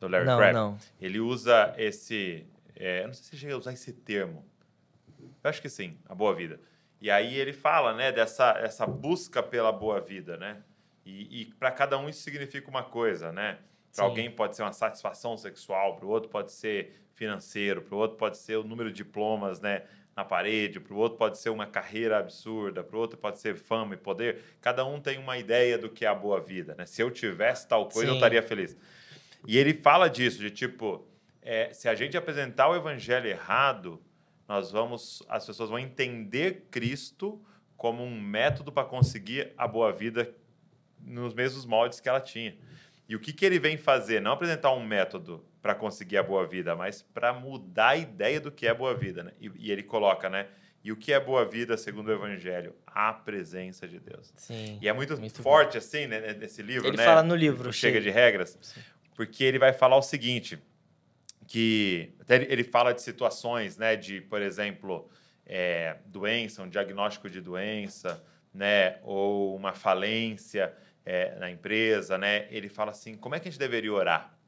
Do Larry não, Não. Ele usa esse. É, eu não sei se chega a usar esse termo. Eu acho que sim, a boa vida. E aí ele fala, né, dessa essa busca pela boa vida, né? E, e para cada um isso significa uma coisa, né? Para alguém pode ser uma satisfação sexual, para o outro pode ser financeiro, para o outro pode ser o número de diplomas, né? na parede, para o outro pode ser uma carreira absurda, para o outro pode ser fama e poder. Cada um tem uma ideia do que é a boa vida, né? Se eu tivesse tal coisa, Sim. eu estaria feliz. E ele fala disso, de tipo, é, se a gente apresentar o evangelho errado, nós vamos, as pessoas vão entender Cristo como um método para conseguir a boa vida nos mesmos moldes que ela tinha. E o que, que ele vem fazer? Não apresentar um método, para conseguir a boa vida, mas para mudar a ideia do que é boa vida. Né? E, e, ele coloca, né? E o que é boa vida, segundo o Evangelho? A presença de Deus. Sim, e é muito, muito forte, bom. assim, né, nesse livro, ele né? Ele fala no livro. Chega, chega de regras. Sim. Porque ele vai falar o seguinte, que até ele fala de situações, né? De, por exemplo, é, doença, um diagnóstico de doença, né? Ou uma falência é, na empresa, né? Ele fala assim, como é que a gente deveria orar,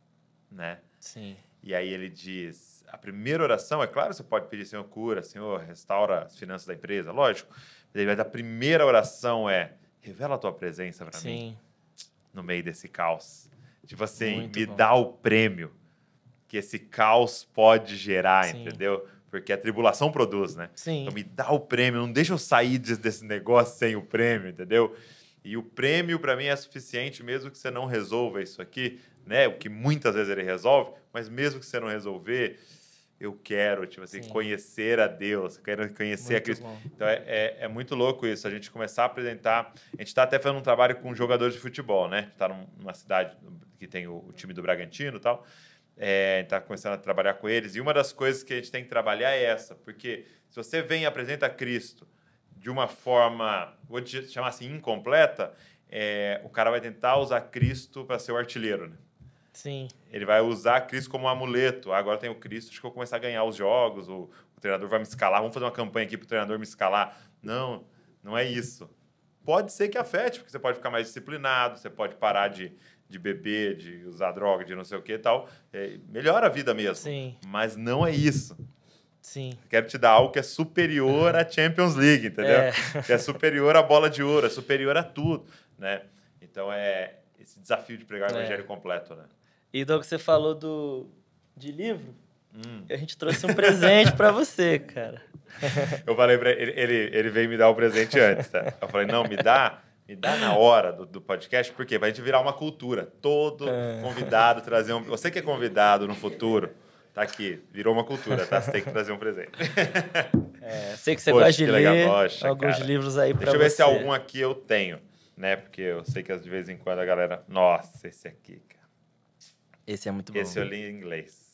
né? Sim. E aí ele diz: a primeira oração, é claro, você pode pedir, Senhor, cura, Senhor, restaura as finanças da empresa, lógico. Mas a primeira oração é: revela a tua presença para mim no meio desse caos. Tipo assim, Muito me bom. dá o prêmio que esse caos pode gerar, Sim. entendeu? Porque a tribulação produz, né? Sim. Então me dá o prêmio, não deixa eu sair desse negócio sem o prêmio, entendeu? E o prêmio para mim é suficiente, mesmo que você não resolva isso aqui, né? O que muitas vezes ele resolve, mas mesmo que você não resolver, eu quero, tipo assim, Sim. conhecer a Deus, quero conhecer muito a Cristo. Bom. Então é, é, é, muito louco isso, a gente começar a apresentar. A gente está até fazendo um trabalho com jogadores de futebol, né? Está numa cidade que tem o, o time do Bragantino e tal. É, está começando a trabalhar com eles. E uma das coisas que a gente tem que trabalhar é essa, porque se você vem e apresenta Cristo, de uma forma, vou te chamar assim, incompleta, é, o cara vai tentar usar Cristo para ser o artilheiro, né? Sim. Ele vai usar Cristo como um amuleto. Ah, agora tem o Cristo, acho que eu vou começar a ganhar os jogos, o, o treinador vai me escalar, vamos fazer uma campanha aqui para o treinador me escalar. Não, não é isso. Pode ser que afete, porque você pode ficar mais disciplinado, você pode parar de, de beber, de usar droga, de não sei o que e tal. É, melhora a vida mesmo. Sim. Mas não é isso. Sim. Quero te dar algo que é superior à Champions League, entendeu? É. Que é superior à bola de ouro, é superior a tudo, né? Então é esse desafio de pregar o é. evangelho completo, né? E do que você falou do de livro, hum. a gente trouxe um presente para você, cara. Eu falei para ele, ele, ele, veio me dar o um presente antes, tá? Eu falei, não, me dá, me dá na hora do, do podcast, porque vai gente virar uma cultura. Todo é. convidado trazer um. Você que é convidado no futuro Tá aqui, virou uma cultura, tá? Você tem que trazer um presente. É, sei que você Poxa, gosta de ler alguns cara. livros aí para você. Deixa eu ver se algum aqui eu tenho, né? Porque eu sei que de vez em quando a galera... Nossa, esse aqui, cara. Esse é muito bom. Esse eu li em inglês.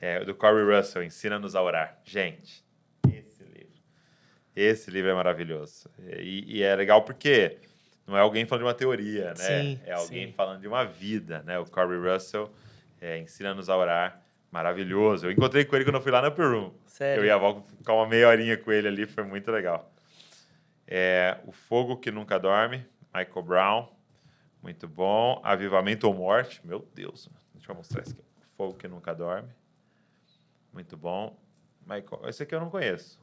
É, do Corey Russell, Ensina-nos a Orar. Gente, esse livro. Esse livro é maravilhoso. E, e, é legal porque não é alguém falando de uma teoria, né? Sim, é alguém sim. falando de uma vida, né? O Corey Russell é, Ensina-nos a Orar Maravilhoso. Eu encontrei com ele quando eu fui lá na Peru. Sério? Eu ia ficar uma meia horinha com ele ali, foi muito legal. É, o Fogo que Nunca Dorme, Michael Brown, muito bom. Avivamento ou Morte, meu Deus, deixa eu mostrar esse aqui. Fogo que Nunca Dorme, muito bom. Michael, esse aqui eu não conheço.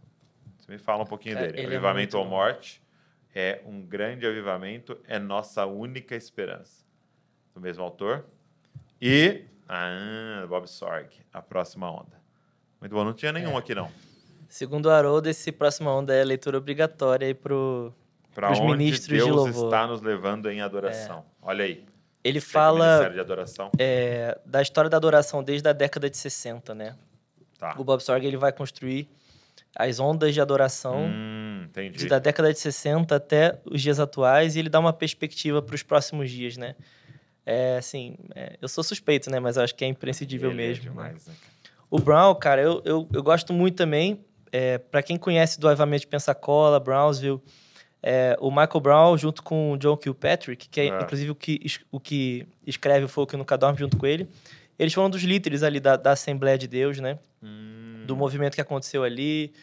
Você me fala um pouquinho é, dele. É avivamento é ou Morte é um grande avivamento, é nossa única esperança. Do mesmo autor. E ah, Bob Sorg, a próxima onda. Muito bom, não tinha nenhum é. aqui não. Segundo o Haroldo, esse próxima onda é leitura obrigatória aí pro para onde ministros Deus de está nos levando em adoração. É. Olha aí. Ele fala é, da história da adoração desde a década de 60, né? Tá. O Bob Sorg ele vai construir as ondas de adoração hum, a década de 60 até os dias atuais e ele dá uma perspectiva para os próximos dias, né? É, assim, é, eu sou suspeito, né? Mas acho que é imprescindível é mesmo. É demais, né? O Brown, cara, eu, eu, eu gosto muito também. É, para quem conhece do Avivamento de Pensacola, Brownsville, é, o Michael Brown junto com o John Kilpatrick, que é, é. inclusive o que, o que escreve o Foco no Dorme junto com ele, eles foram dos líderes ali da, da Assembleia de Deus, né? Hum. Do movimento que aconteceu ali,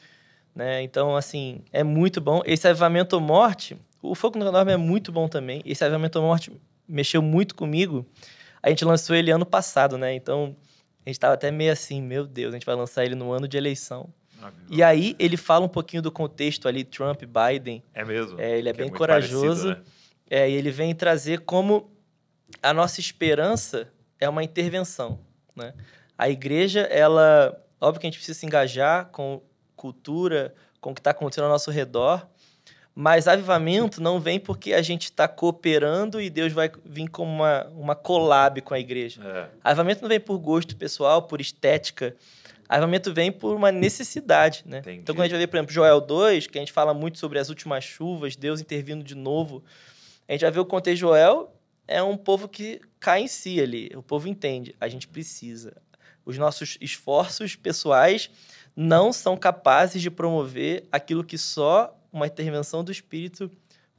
né? Então, assim, é muito bom. Esse avivamento morte, o Foco no Dorme é muito bom também. Esse avivamento morte mexeu muito comigo. A gente lançou ele ano passado, né? Então a gente estava até meio assim, meu Deus, a gente vai lançar ele no ano de eleição. Maravilha. E aí ele fala um pouquinho do contexto ali, Trump, Biden. É mesmo. É, ele é que é bem é corajoso. Parecido, né? é, e ele vem trazer como a nossa esperança é uma intervenção. Né? A igreja, ela. Óbvio que a gente precisa se engajar com cultura, com o que está acontecendo ao nosso redor, mas avivamento não vem porque a gente está cooperando e Deus vai vir como uma, uma collab com a igreja. É. Avivamento não vem por gosto pessoal, por estética. Avivamento vem por uma necessidade, né? Entendi. Então, quando a gente vai ver, por exemplo, Joel 2, que a gente fala muito sobre as últimas chuvas, Deus intervindo de novo, a gente vai ver o contexto de Joel, é um povo que cai em si ali. O povo entende, a gente precisa. Os nossos esforços pessoais não são capazes de promover aquilo que só uma intervenção do espírito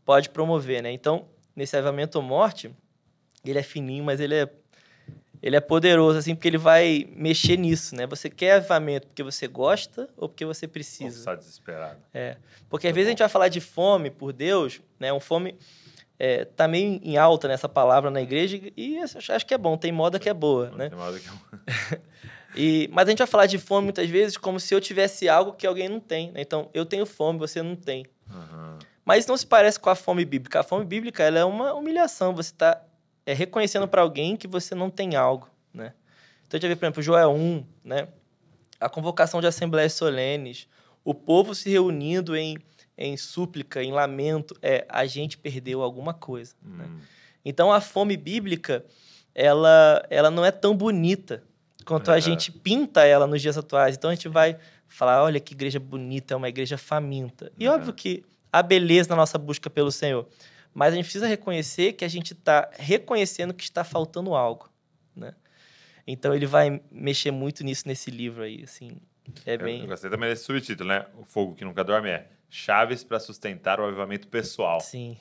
pode promover, né? Então, nesse avivamento ou morte, ele é fininho, mas ele é ele é poderoso assim, porque ele vai mexer nisso, né? Você quer avivamento porque você gosta ou porque você precisa? está desesperado. É. Porque às tá vezes bom. a gente vai falar de fome por Deus, né? Um fome é, tá meio em alta nessa palavra na igreja e acho que é bom, tem moda que é boa, né? Tem moda que é boa. E, mas a gente vai falar de fome muitas vezes como se eu tivesse algo que alguém não tem. Né? Então, eu tenho fome, você não tem. Uhum. Mas não se parece com a fome bíblica. A fome bíblica ela é uma humilhação. Você está é, reconhecendo para alguém que você não tem algo. Né? Então, a gente ver, por exemplo, Joel 1, né? a convocação de assembleias solenes, o povo se reunindo em, em súplica, em lamento. É, a gente perdeu alguma coisa. Né? Hum. Então, a fome bíblica ela, ela não é tão bonita quanto é. a gente pinta ela nos dias atuais. Então a gente vai falar: olha que igreja bonita, é uma igreja faminta. E é. óbvio que há beleza na nossa busca pelo Senhor. Mas a gente precisa reconhecer que a gente está reconhecendo que está faltando algo. Né? Então ele vai mexer muito nisso nesse livro aí. Assim, é bem... Eu gostei também desse subtítulo, né? O fogo que nunca dorme é chaves para sustentar o avivamento pessoal. Sim.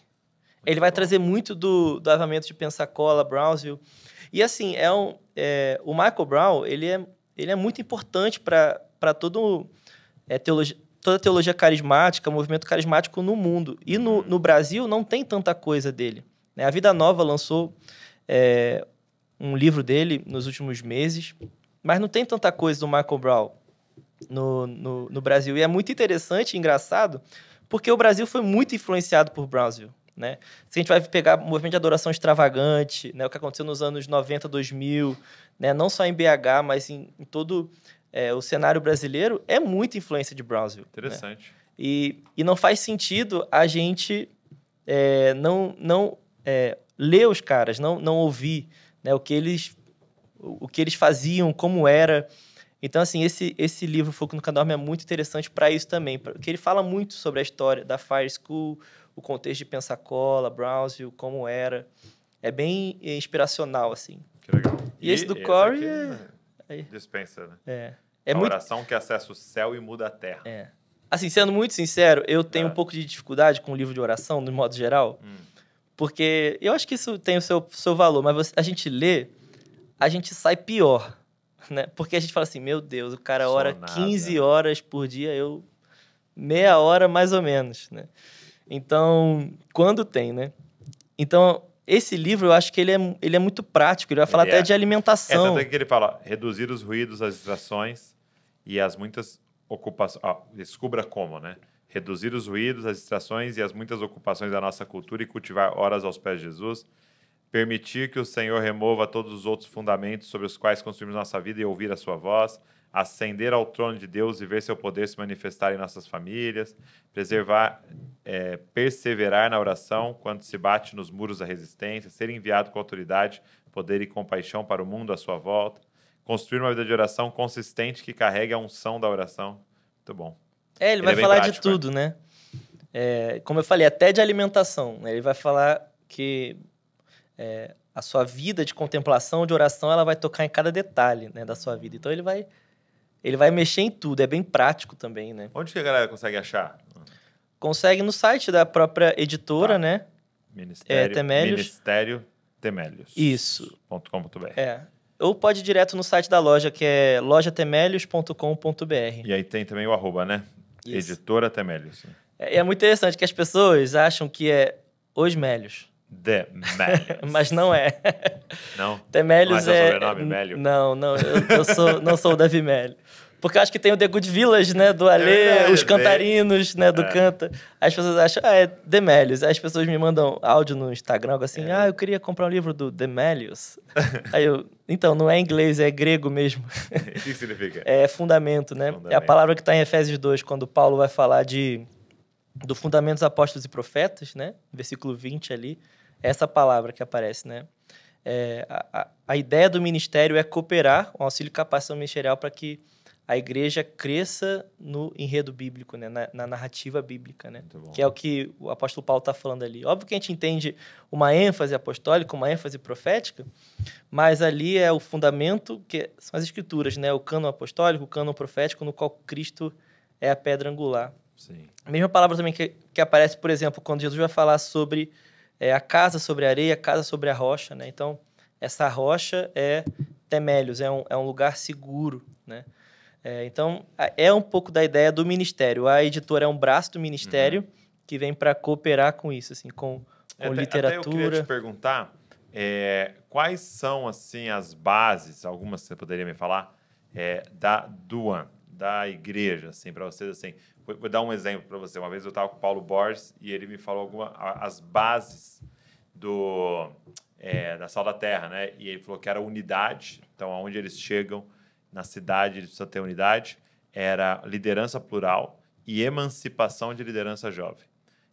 Ele vai trazer muito do, do avamento de Pensacola, Brownsville. E assim, é um, é, o Michael Brown, ele é, ele é muito importante para todo é, toda a teologia carismática, movimento carismático no mundo. E no, no Brasil não tem tanta coisa dele. Né? A Vida Nova lançou é, um livro dele nos últimos meses, mas não tem tanta coisa do Michael Brown no, no, no Brasil. E é muito interessante e engraçado, porque o Brasil foi muito influenciado por Brownsville. Né? Se a gente vai pegar movimento de adoração extravagante, né? o que aconteceu nos anos 90, 2000, né? não só em BH, mas em, em todo é, o cenário brasileiro, é muita influência de Brownsville. Né? Interessante. E, e não faz sentido a gente é, não, não é, ler os caras, não, não ouvir né? o, que eles, o que eles faziam, como era. Então, assim, esse, esse livro, Foco no Canorme, é muito interessante para isso também, porque ele fala muito sobre a história da Fire School, o contexto de Pensacola, Brownsville, como era. É bem inspiracional, assim. Que legal. E, e esse do esse Corey é... Dispensa, né? É. é, é a oração que acessa o céu e muda a terra. É. Assim, sendo muito sincero, eu tenho é. um pouco de dificuldade com o livro de oração, no modo geral. Hum. Porque eu acho que isso tem o seu, seu valor, mas você, a gente lê, a gente sai pior. Né? Porque a gente fala assim, meu Deus, o cara ora Sonada. 15 horas por dia, eu meia hora mais ou menos, né? Então, quando tem, né? Então, esse livro, eu acho que ele é, ele é muito prático. Ele vai falar ele até é. de alimentação. É, tanto é que ele fala, reduzir os ruídos, as distrações e as muitas ocupações... Ah, descubra como, né? Reduzir os ruídos, as distrações e as muitas ocupações da nossa cultura e cultivar horas aos pés de Jesus. Permitir que o Senhor remova todos os outros fundamentos sobre os quais construímos nossa vida e ouvir a sua voz ascender ao trono de Deus e ver seu poder se manifestar em nossas famílias, preservar, é, perseverar na oração quando se bate nos muros da resistência, ser enviado com autoridade, poder e compaixão para o mundo à sua volta, construir uma vida de oração consistente que carregue a unção da oração. Muito bom. É, ele, ele é vai é falar prático, de né? tudo, né? É, como eu falei, até de alimentação. Né? Ele vai falar que é, a sua vida de contemplação, de oração, ela vai tocar em cada detalhe né, da sua vida. Então ele vai ele vai mexer em tudo, é bem prático também, né? Onde que a galera consegue achar? Consegue no site da própria editora, tá. né? Ministério, é, Ministério Temélios. Isso. .com.br. É. Ou pode ir direto no site da loja, que é lojatemélios.com.br. E aí tem também o arroba, né? Isso. Editora Temélios. É, é, muito interessante que as pessoas acham que é Os Mélios. The Mélios. Mas não é. Não? Temélios é... Mas é sobrenome Mélio? Não, não. Eu, eu sou, não sou o Davi Mélio. Porque eu acho que tem o The Good Village, né? Do Alê, é os né? cantarinos, né? Do é. Canta. As pessoas acham, ah, é Demelius. As pessoas me mandam áudio no Instagram, algo assim, é. ah, eu queria comprar um livro do Demelius. Aí eu, então, não é inglês, é grego mesmo. o que, significa? É fundamento, né? Fundamento. É a palavra que está em Efésios 2, quando Paulo vai falar de do fundamentos apóstolos e profetas, né? Versículo 20 ali. É essa palavra que aparece, né? É, a, a, a ideia do ministério é cooperar, um auxílio capacitação ministerial para que a igreja cresça no enredo bíblico, né? na, na narrativa bíblica, né? que é o que o apóstolo Paulo está falando ali. Óbvio que a gente entende uma ênfase apostólica, uma ênfase profética, mas ali é o fundamento que são as escrituras, né? o cânon apostólico, o cânon profético, no qual Cristo é a pedra angular. Sim. A mesma palavra também que, que aparece, por exemplo, quando Jesus vai falar sobre é, a casa sobre a areia, a casa sobre a rocha. Né? Então, essa rocha é temélios, é um, é um lugar seguro, né? É, então, é um pouco da ideia do ministério. A editora é um braço do ministério uhum. que vem para cooperar com isso, assim, com, com até, literatura. Até eu queria te perguntar é, quais são, assim, as bases, algumas você poderia me falar, é, da Duan, da igreja, assim, para vocês, assim. Vou, vou, dar um exemplo para você. Uma vez eu estava com o Paulo Borges e ele me falou alguma, as bases do, é, da Sal da Terra, né? E ele falou que era unidade, então, aonde eles chegam na cidade, de precisam ter unidade, era liderança plural e emancipação de liderança jovem.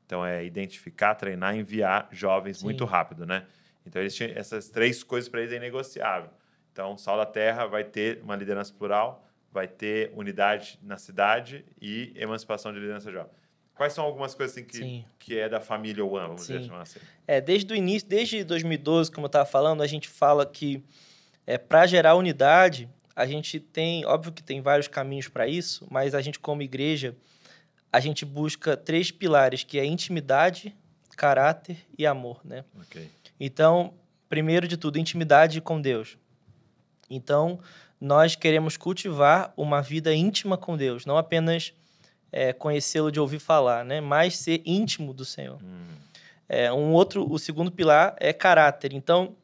Então, é identificar, treinar, enviar jovens Sim. muito rápido, né? Então, eles tinham essas três coisas para eles é inegociável. Então, Sal da Terra vai ter uma liderança plural, vai ter unidade na cidade e emancipação de liderança jovem. Quais são algumas coisas assim, que, que é da família One, vamos Sim. dizer assim? É, desde o início, desde 2012, como eu estava falando, a gente fala que é, para gerar unidade, a gente tem, óbvio que tem vários caminhos para isso, mas a gente como igreja, a gente busca três pilares, que é intimidade, caráter e amor, né? Okay. Então, primeiro de tudo, intimidade com Deus. Então, nós queremos cultivar uma vida íntima com Deus, não apenas é, conhecê-lo de ouvir falar, né? Mas ser íntimo do Senhor. Hum. É, um outro, o segundo pilar é caráter. Então,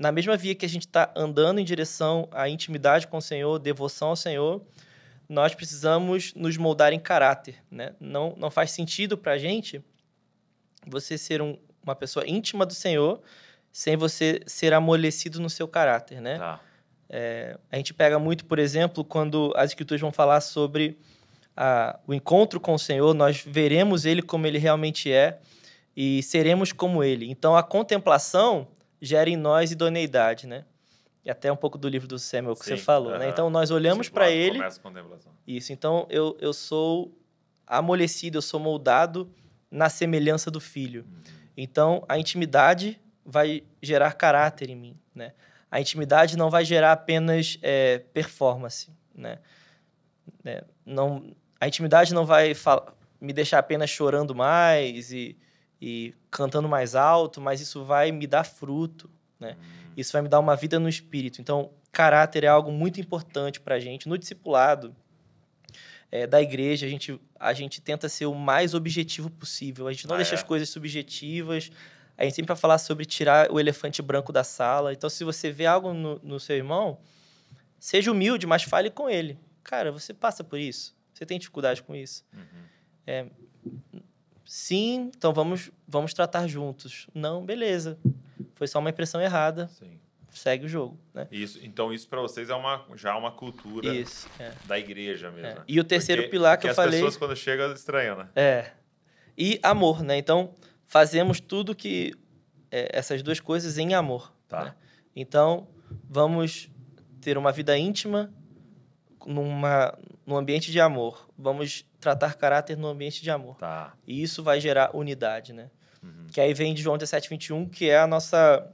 na mesma via que a gente está andando em direção à intimidade com o Senhor, devoção ao Senhor, nós precisamos nos moldar em caráter. Né? Não, não faz sentido para a gente você ser um, uma pessoa íntima do Senhor sem você ser amolecido no seu caráter. Né? Tá. É, a gente pega muito, por exemplo, quando as escrituras vão falar sobre a, o encontro com o Senhor, nós veremos Ele como Ele realmente é e seremos como Ele. Então, a contemplação gera em nós idoneidade, né? E até um pouco do livro do Samuel que Sim, você falou, uh -huh. né? Então nós olhamos para ele. Começa com contemplação. Isso. Então eu, eu sou amolecido, eu sou moldado na semelhança do filho. Uhum. Então a intimidade vai gerar caráter em mim, né? A intimidade não vai gerar apenas é, performance, né? É, não, a intimidade não vai me deixar apenas chorando mais e e cantando mais alto, mas isso vai me dar fruto, né? Hum. Isso vai me dar uma vida no espírito. Então, caráter é algo muito importante para a gente. No discipulado é, da igreja, a gente, a gente tenta ser o mais objetivo possível. A gente não ah, deixa é. as coisas subjetivas. A gente sempre vai falar sobre tirar o elefante branco da sala. Então, se você vê algo no, no seu irmão, seja humilde, mas fale com ele. Cara, você passa por isso. Você tem dificuldade com isso. Uhum. É, Sim, então vamos, vamos tratar juntos. Não, beleza. Foi só uma impressão errada. Sim. Segue o jogo, né? Isso, então isso para vocês é uma já uma cultura isso, é. da igreja mesmo. É. E o terceiro Porque, pilar que, eu falei. as pessoas quando chegam estranham, né? É. E amor, né? Então fazemos tudo que é, essas duas coisas em amor. Tá. Né? Então vamos ter uma vida íntima numa, no ambiente de amor. Vamos tratar caráter no ambiente de amor. Tá. E isso vai gerar unidade, né? Uhum. Que aí vem de João 17, 21, que é a nossa...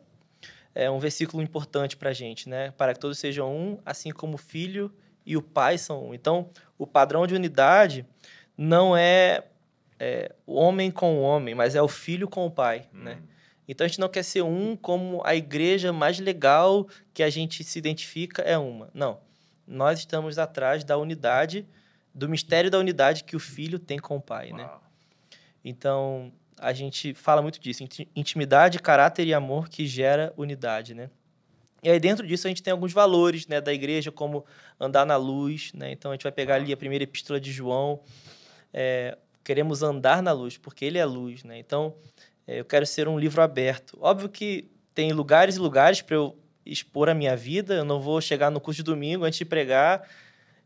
É um versículo importante a gente, né? Para que todos sejam um, assim como o Filho e o Pai são um. Então, o padrão de unidade não é, é o homem com o homem, mas é o Filho com o Pai, uhum. né? Então a gente não quer ser um como a igreja mais legal que a gente se identifica é uma. Não nós estamos atrás da unidade, do mistério da unidade que o filho tem com o pai, né? Uau. né? Então, a gente fala muito disso, intimidade, caráter e amor que gera unidade, né? E aí dentro disso a gente tem alguns valores, né, da igreja, como andar na luz, né? Então a gente vai pegar ali a primeira epístola de João, é, queremos andar na luz, porque ele é luz, né? Então, é, eu quero ser um livro aberto. Óbvio que tem lugares e lugares para eu expor a minha vida, eu não vou chegar no curso de domingo antes de pregar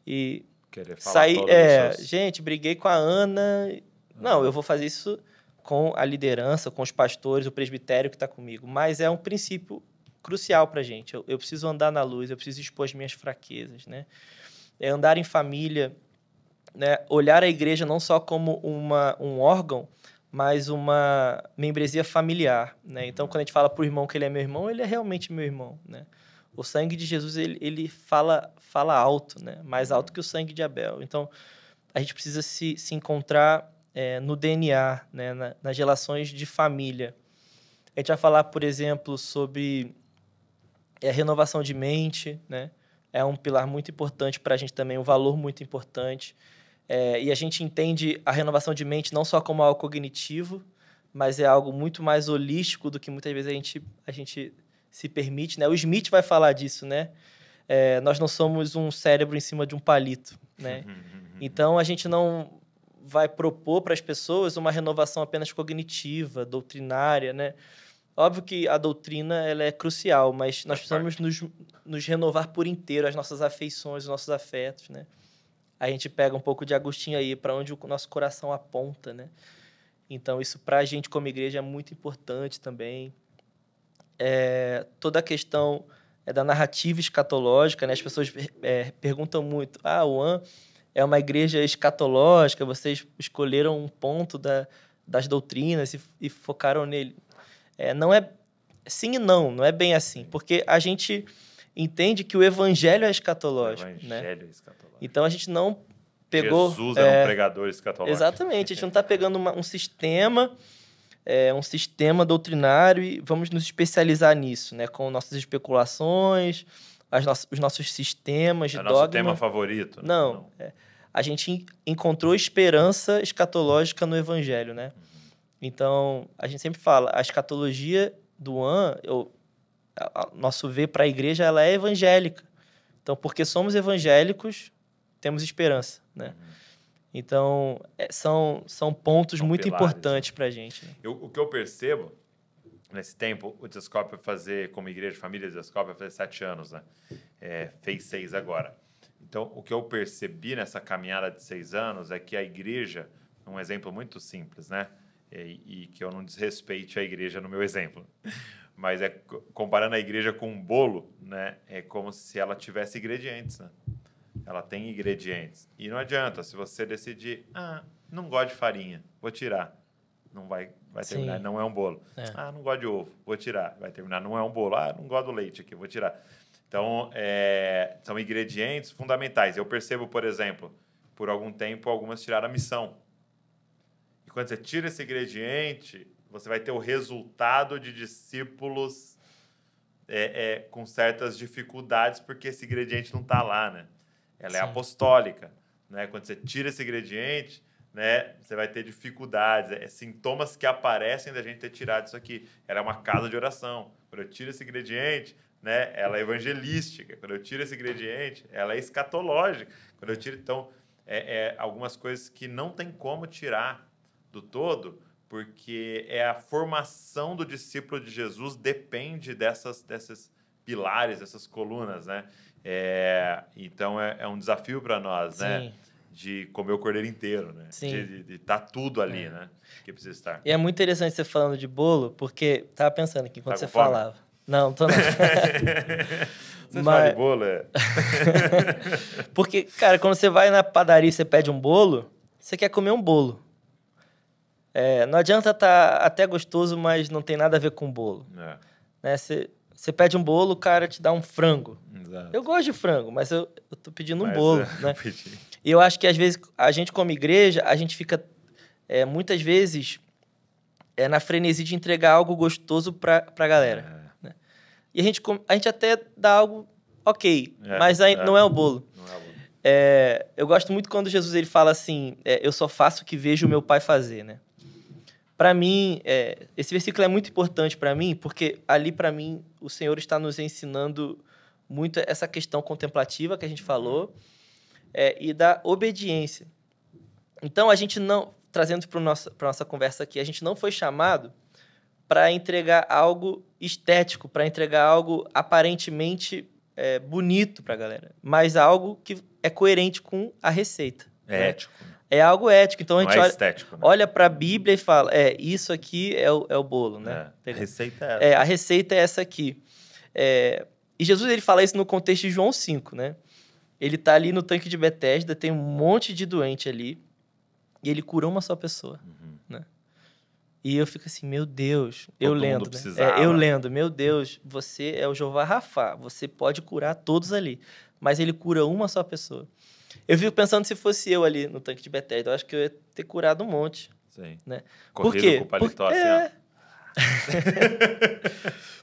e Querer falar sair. É, seus... gente, briguei com a Ana. Não, eu vou fazer isso com a liderança, com os pastores, o presbitério que está comigo. Mas é um princípio crucial para gente. Eu, eu, preciso andar na luz, eu preciso expor as minhas fraquezas, né? É andar em família, né? Olhar a igreja não só como uma, um órgão, mas uma membresia familiar, né? Então, quando a gente fala para o irmão que ele é meu irmão, ele é realmente meu irmão, né? O sangue de Jesus, ele, ele fala, fala alto, né? Mais alto que o sangue de Abel. Então, a gente precisa se, se encontrar é, no DNA, né? Na, nas relações de família. A gente vai falar, por exemplo, sobre é, a renovação de mente, né? É um pilar muito importante para a gente também, um valor muito importante. É, e a gente entende a renovação de mente não só como algo cognitivo, mas é algo muito mais holístico do que muitas vezes a gente, a gente se permite. Né? O Smith vai falar disso, né? É, nós não somos um cérebro em cima de um palito, né? Uhum. Então, a gente não vai propor para as pessoas uma renovação apenas cognitiva, doutrinária, né? Óbvio que a doutrina ela é crucial, mas nós precisamos nos, nos renovar por inteiro, as nossas afeições, os nossos afetos, né? a gente pega um pouco de Agostinho aí, para onde o nosso coração aponta, né? Então, isso para a gente como igreja é muito importante também. É, toda a questão é da narrativa escatológica, né? As pessoas é, perguntam muito, ah, o An é uma igreja escatológica, vocês escolheram um ponto da, das doutrinas e, e focaram nele. É, não é sim e não, não é bem assim, porque a gente entende que o evangelho é escatológico. O né? evangelho né? é escatológico. Então a gente não pegou. Jesus é, era um é, pregador escatológico. Exatamente, a gente não está pegando uma, um sistema. É, um sistema doutrinário e vamos nos especializar nisso, né? Com nossas especulações, no os nossos sistemas de é O nosso tema favorito. Né? Não. não. É. A gente encontrou esperança escatológica no Evangelho, né? Uhum. Então, a gente sempre fala, a escatologia do An, eu nosso ver para a igreja ela é evangélica. Então, porque somos evangélicos, temos esperança, né? Uhum. Então, é, são, são pontos são muito pilares. importantes né? para a gente. Né? Eu, o que eu percebo, nesse tempo, o Descope fazer, como igreja de família, o fazer sete anos, né? É, fez seis agora. Então, o que eu percebi nessa caminhada de seis anos é que a igreja, um exemplo muito simples, né? É, e, e que eu não desrespeite a igreja no meu exemplo. Mas é comparando a igreja com um bolo, né? É como se ela tivesse ingredientes, né? Ela tem ingredientes. E não adianta, se você decidir, ah, não gosto de farinha, vou tirar. Não vai, vai terminar, Sim. não é um bolo. É. Ah, não gosto de ovo, vou tirar. Vai terminar, não é um bolo. Ah, não gosto do leite aqui, vou tirar. Então, é, são ingredientes fundamentais. Eu percebo, por exemplo, por algum tempo, algumas tiraram a missão. E quando você tira esse ingrediente, você vai ter o resultado de discípulos é, é, com certas dificuldades, porque esse ingrediente não está lá, né? Ela é Sim. é apostólica, né? Quando você tira esse ingrediente, né, você vai ter dificuldades, é, é sintomas que aparecem da gente ter tirado isso aqui. Ela é uma casa de oração. Quando eu tiro esse ingrediente, né, ela é evangelística. Quando eu tiro esse ingrediente, ela é escatológica. Quando eu tiro, então, é, é algumas coisas que não tem como tirar do todo, porque é a formação do discípulo de Jesus depende dessas, dessas pilares, dessas colunas, né? É, então é, é, um desafio para nós, né? Sim. né? De comer o cordeiro inteiro, né? Sim. De estar tá tudo é. ali, é. né? Que precisa estar. E é muito interessante você falando de bolo, porque tava pensando aqui enquanto tá você fome? falava. Não, tô não. Você Mas... de bolo, é. porque, cara, quando você vai na padaria e você pede um bolo, você quer comer um bolo. É, não adianta estar tá até gostoso, mas não tem nada a ver com bolo. É. Né? Você, pede um bolo, o cara te dá um frango. Exato. Eu gosto de frango, mas eu, eu tô pedindo um bolo, é, né? e eu acho que às vezes a gente como igreja, a gente fica é, muitas vezes é na frenesi de entregar algo gostoso pra, pra galera. É. Né? E a gente, a gente até dá algo ok, é, mas aí é. não é o bolo. é bolo. eu gosto muito quando Jesus ele fala assim, eu só faço o que vejo o meu pai fazer, né? para mim, é, esse versículo é muito importante para mim, porque ali, para mim, o Senhor está nos ensinando muito essa questão contemplativa que a gente falou é, e da obediência. Então, a gente não, trazendo para a nossa, nossa conversa aqui, a gente não foi chamado para entregar algo estético, para entregar algo aparentemente é, bonito para a galera, mas algo que é coerente com a receita. Né? É né? ético é algo ético. Então a gente é olha, estético, né? olha para a Bíblia e fala: é, isso aqui é o, é o bolo, né? É, a receita é, é essa. É, a receita é essa aqui. É, e Jesus ele fala isso no contexto de João 5, né? Ele tá ali no tanque de Betesda, tem um monte de doente ali, e ele curou uma só pessoa, uhum. né? E eu fico assim, meu Deus, Todo eu lendo, né? é, eu lendo, meu Deus, você é o Jeová Rafa, você pode curar todos ali, mas ele cura uma só pessoa. Eu fico pensando se fosse eu ali no tanque de Bethesda, eu acho que eu ia ter curado um monte. Sim. Né? Corrido Por quê? com o paletó Por... assim, é...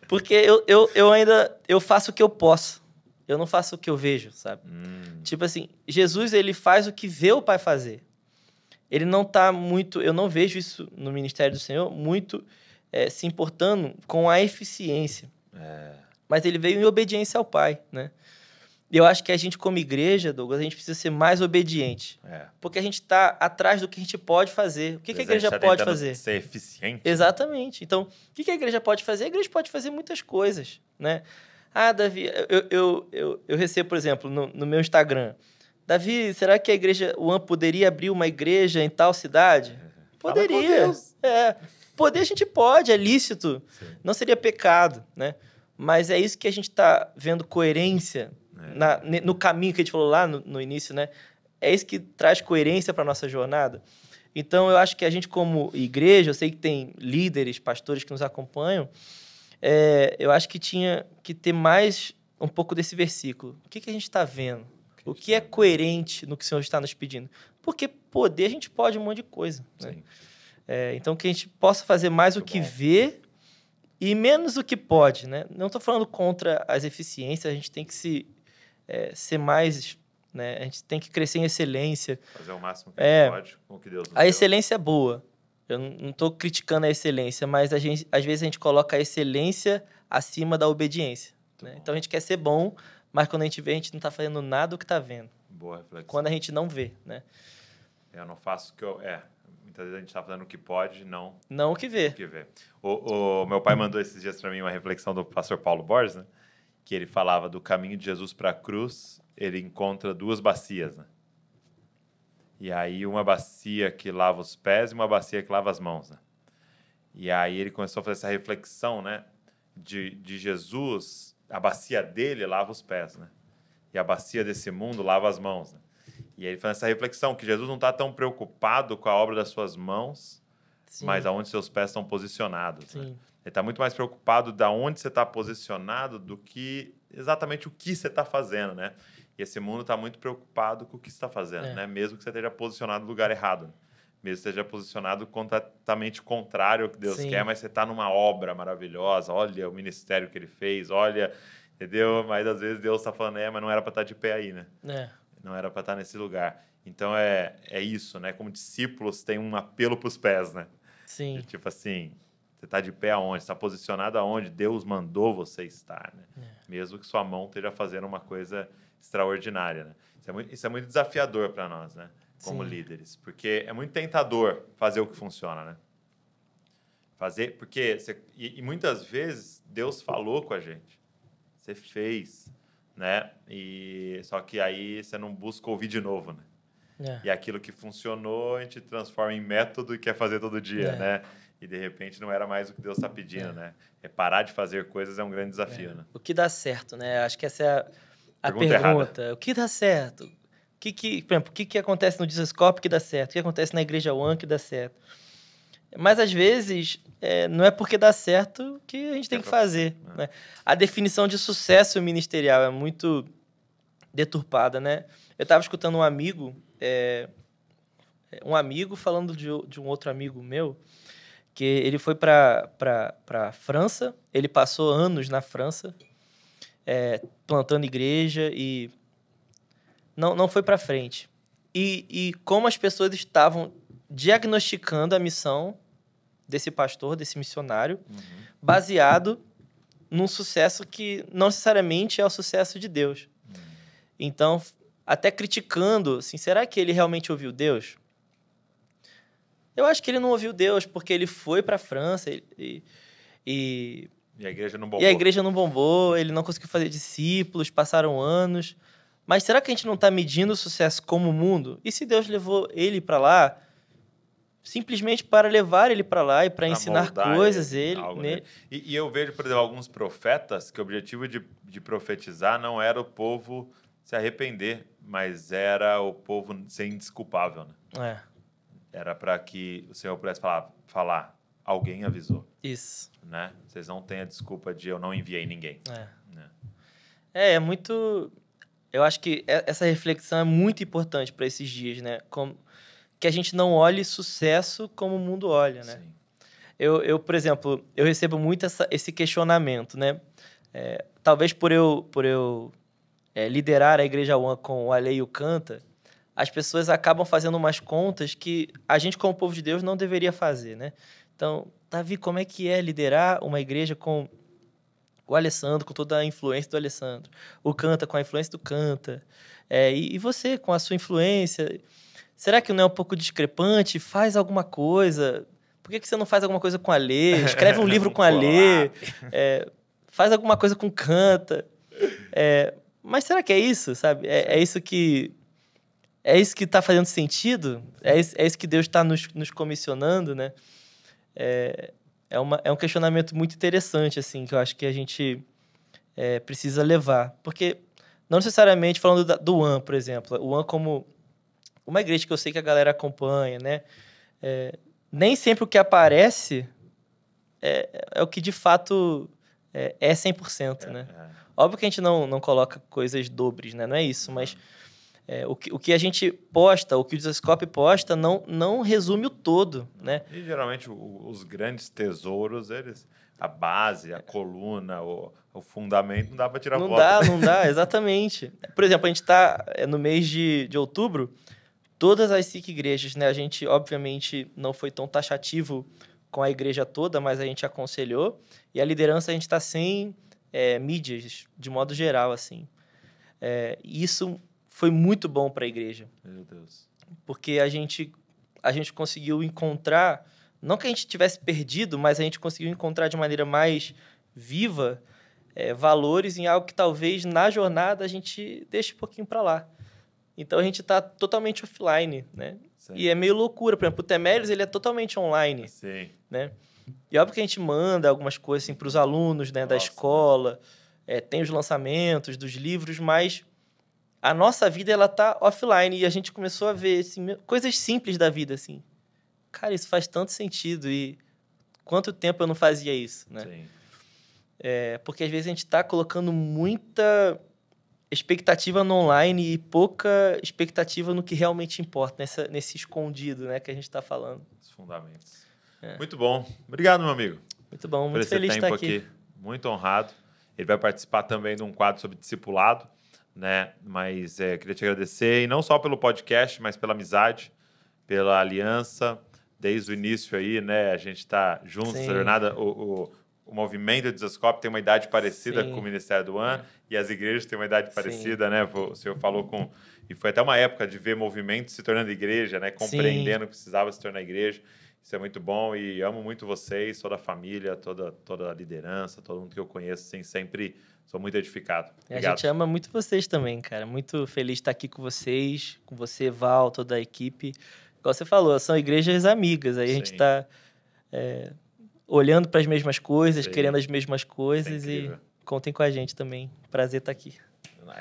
Porque eu, eu, eu ainda eu faço o que eu posso. Eu não faço o que eu vejo, sabe? Hum. Tipo assim, Jesus ele faz o que vê o Pai fazer. Ele não tá muito, eu não vejo isso no ministério do Senhor muito é, se importando com a eficiência. É. Mas ele veio em obediência ao Pai, né? eu acho que a gente, como igreja, Douglas, a gente precisa ser mais obediente. É. Porque a gente está atrás do que a gente pode fazer. O que, que a igreja tá pode fazer? Ser eficiente. Né? Exatamente. Então, o que, que a igreja pode fazer? A igreja pode fazer muitas coisas, né? Ah, Davi, eu, eu, eu, eu recebo, por exemplo, no, no meu Instagram. Davi, será que a igreja, o UAM poderia abrir uma igreja em tal cidade? É. Poderia. É. Poder a gente pode, é lícito. Sim. Não seria pecado, né? Mas é isso que a gente está vendo coerência é. na, no caminho que a gente falou lá no, no início, né? É isso que traz coerência para nossa jornada. Então, eu acho que a gente, como igreja, eu sei que tem líderes, pastores que nos acompanham, é, eu acho que tinha que ter mais um pouco desse versículo. O que, que a gente está vendo? O que é coerente no que o Senhor está nos pedindo? Porque poder a gente pode um monte de coisa. Né? É, então, que a gente possa fazer mais Muito o que bom. vê e menos o que pode. Né? Não estou falando contra as eficiências, a gente tem que se é, ser mais. Né? A gente tem que crescer em excelência. Fazer o máximo que é, pode com o que Deus nos A deu. excelência é boa. Eu não estou criticando a excelência, mas a gente, às vezes a gente coloca a excelência acima da obediência. Né? Então a gente quer ser bom, mas quando a gente vê, a gente não está fazendo nada do que está vendo. Boa reflexão. Quando a gente não vê, né? É, eu não faço o que eu. É, muitas vezes a gente está fazendo o que pode, não. Não o que vê. O, que vê. o, o meu pai mandou esses dias para mim uma reflexão do pastor Paulo Borges, né? que ele falava do caminho de Jesus para a cruz, ele encontra duas bacias, né? E aí uma bacia que lava os pés e uma bacia que lava as mãos, né? E aí ele começou a fazer essa reflexão, né? De, de Jesus, a bacia dele lava os pés, né? E a bacia desse mundo lava as mãos, né? E aí ele faz essa reflexão que Jesus não está tão preocupado com a obra das suas mãos, Sim. mas aonde seus pés estão posicionados. Né? Sim. Né? Ele está muito mais preocupado da onde você está posicionado do que exatamente o que você está fazendo, né? E esse mundo está muito preocupado com o que está fazendo, é. né? Mesmo que você esteja posicionado no lugar errado. Né? Mesmo que esteja posicionado completamente contrário ao que Deus Sim. quer, mas você está numa obra maravilhosa. Olha o ministério que ele fez, olha, entendeu? Mas às vezes Deus está falando, é, mas não era para estar tá de pé aí, né? É. Não era para estar tá nesse lugar. Então é, é isso, né? Como discípulos tem um apelo para os pés, né? Sim. tipo assim, você está de pé aonde? Está posicionado aonde Deus mandou você estar, né? É. Mesmo que sua mão esteja fazendo uma coisa extraordinária, né? Isso é muito, isso é muito desafiador para nós, né? Como Sim. líderes, porque é muito tentador fazer o que funciona, né? Fazer, porque você, e, e muitas vezes Deus falou com a gente, você fez, né? E só que aí você não busca ouvir de novo, né? É. E aquilo que funcionou a gente transforma em método e quer fazer todo dia, é. né? e de repente não era mais o que Deus está pedindo, é. né? É parar de fazer coisas é um grande desafio, é. né? O que dá certo, né? Acho que essa é a pergunta. A pergunta. O que dá certo? O que, que, por exemplo, o que, que acontece no Disascope que dá certo? O que acontece na Igreja One que dá certo? Mas às vezes é, não é porque dá certo que a gente tem é que fazer. Né? né? A definição de sucesso ministerial é muito deturpada, né? Eu estava escutando um amigo, é, um amigo falando de, de um outro amigo meu, que ele foi para a França, ele passou anos na França é, plantando igreja e não, não foi para frente. E, e como as pessoas estavam diagnosticando a missão desse pastor, desse missionário, uhum. baseado num sucesso que não necessariamente é o sucesso de Deus. Uhum. Então, até criticando, assim, será que ele realmente ouviu Deus? Eu acho que ele não ouviu Deus, porque ele foi para a França e, e, e, a igreja não bombou. E a igreja não bombou, ele não conseguiu fazer discípulos, passaram anos. Mas será que a gente não está medindo o sucesso como mundo? E se Deus levou ele para lá, simplesmente para levar ele para lá e para ensinar coisas ele, algo, né? e, e, eu vejo, por exemplo, alguns profetas que o objetivo de, de, profetizar não era o povo se arrepender, mas era o povo ser indesculpável, né? É. Era para que o senhor pudesse falar, falar, alguém avisou. Isso. Né? Vocês não têm a desculpa de eu não enviei ninguém. É. Né? É, é muito. Eu acho que é, essa reflexão é muito importante para esses dias, né? Como... Que a gente não olhe sucesso como o mundo olha, né? Sim. Eu, eu, por exemplo, eu recebo muito essa, esse questionamento, né? É, talvez por eu, por eu é, liderar a Igreja One com o Canta, as pessoas acabam fazendo umas contas que a gente, como povo de Deus, não deveria fazer, né? Então, Davi, como é que é liderar uma igreja com o Alessandro, com toda a influência do Alessandro? O Canta com a influência do Canta? É, e, e você, com a sua influência? Será que não é um pouco discrepante? Faz alguma coisa? Por que, que você não faz alguma coisa com a Lê? Escreve um livro com a Lê? É, faz alguma coisa com o Canta? É, mas será que é isso, sabe? É, é isso que é isso que está fazendo sentido? É isso, é isso que Deus está nos, nos comissionando, né? É, é, uma, é um questionamento muito interessante, assim, que eu acho que a gente é, precisa levar. Porque, não necessariamente falando da, do One, por exemplo, o One como uma igreja que eu sei que a galera acompanha, né? É, nem sempre o que aparece é, é o que de fato é, é 100%, é, né? É. Óbvio que a gente não, não coloca coisas dobres, né? Não é isso, mas... É, o, que, o que a gente posta, o que o Desascope posta, não, não resume o todo, né? E geralmente o, os grandes tesouros, eles a base, a coluna, o, o fundamento, não dá para tirar não foto. Não dá, não dá, exatamente. Por exemplo, a gente está é, no mês de, de outubro, todas as cinco igrejas, né? A gente, obviamente, não foi tão taxativo com a igreja toda, mas a gente aconselhou. E a liderança, a gente está sem é, mídias, de modo geral, assim. É, isso foi muito bom para a igreja. Meu Deus. Porque a gente, a gente conseguiu encontrar, não que a gente tivesse perdido, mas a gente conseguiu encontrar de maneira mais viva é, valores em algo que talvez na jornada a gente deixe um pouquinho para lá. Então a gente está totalmente offline, né? Sim. E é meio loucura, por exemplo, o Temeres ele é totalmente online, Sim. né? E óbvio que a gente manda algumas coisas assim, para os alunos né, da escola, é, tem os lançamentos dos livros, mas a nossa vida ela tá offline e a gente começou a ver assim, coisas simples da vida assim. Cara, isso faz tanto sentido e quanto tempo eu não fazia isso, né? Sim. É, porque às vezes a gente está colocando muita expectativa no online e pouca expectativa no que realmente importa, nessa, nesse escondido né, que a gente está falando. Os fundamentos. É. Muito bom. Obrigado, meu amigo. Muito bom, muito Por feliz esse tempo estar aqui. aqui. Muito honrado. Ele vai participar também de um quadro sobre discipulado né? Mas é, queria te agradecer, e não só pelo podcast, mas pela amizade, pela aliança. Desde o início aí, né? A gente está juntos. nessa jornada. O, o, o movimento de Zascope tem uma idade parecida Sim. com o Ministério do AN, e as igrejas têm uma idade parecida, Sim. né? O senhor falou com. E foi até uma época de ver movimento se tornando igreja, né? Compreendendo Sim. que precisava se tornar igreja. Isso é muito bom e amo muito vocês, toda a família, toda, toda a liderança, todo mundo que eu conheço, assim, sempre Sou muito edificado. Obrigado. É, a gente ama muito vocês também, cara. Muito feliz de estar aqui com vocês, com você, Val, toda a equipe. Igual você falou, são igrejas amigas. Aí Sim. a gente está é, olhando para as mesmas coisas, Sim. querendo as mesmas coisas. É e contem com a gente também. Prazer estar aqui.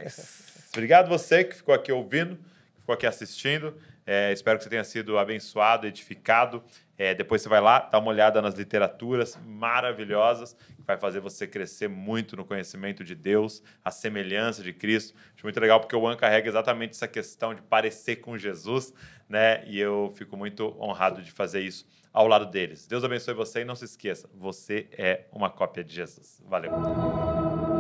Nice. Obrigado você que ficou aqui ouvindo, que ficou aqui assistindo. É, espero que você tenha sido abençoado, edificado. É, depois você vai lá, dá uma olhada nas literaturas maravilhosas, que vai fazer você crescer muito no conhecimento de Deus, a semelhança de Cristo. Acho muito legal porque o One carrega exatamente essa questão de parecer com Jesus, né? E eu fico muito honrado de fazer isso ao lado deles. Deus abençoe você e não se esqueça, você é uma cópia de Jesus. Valeu.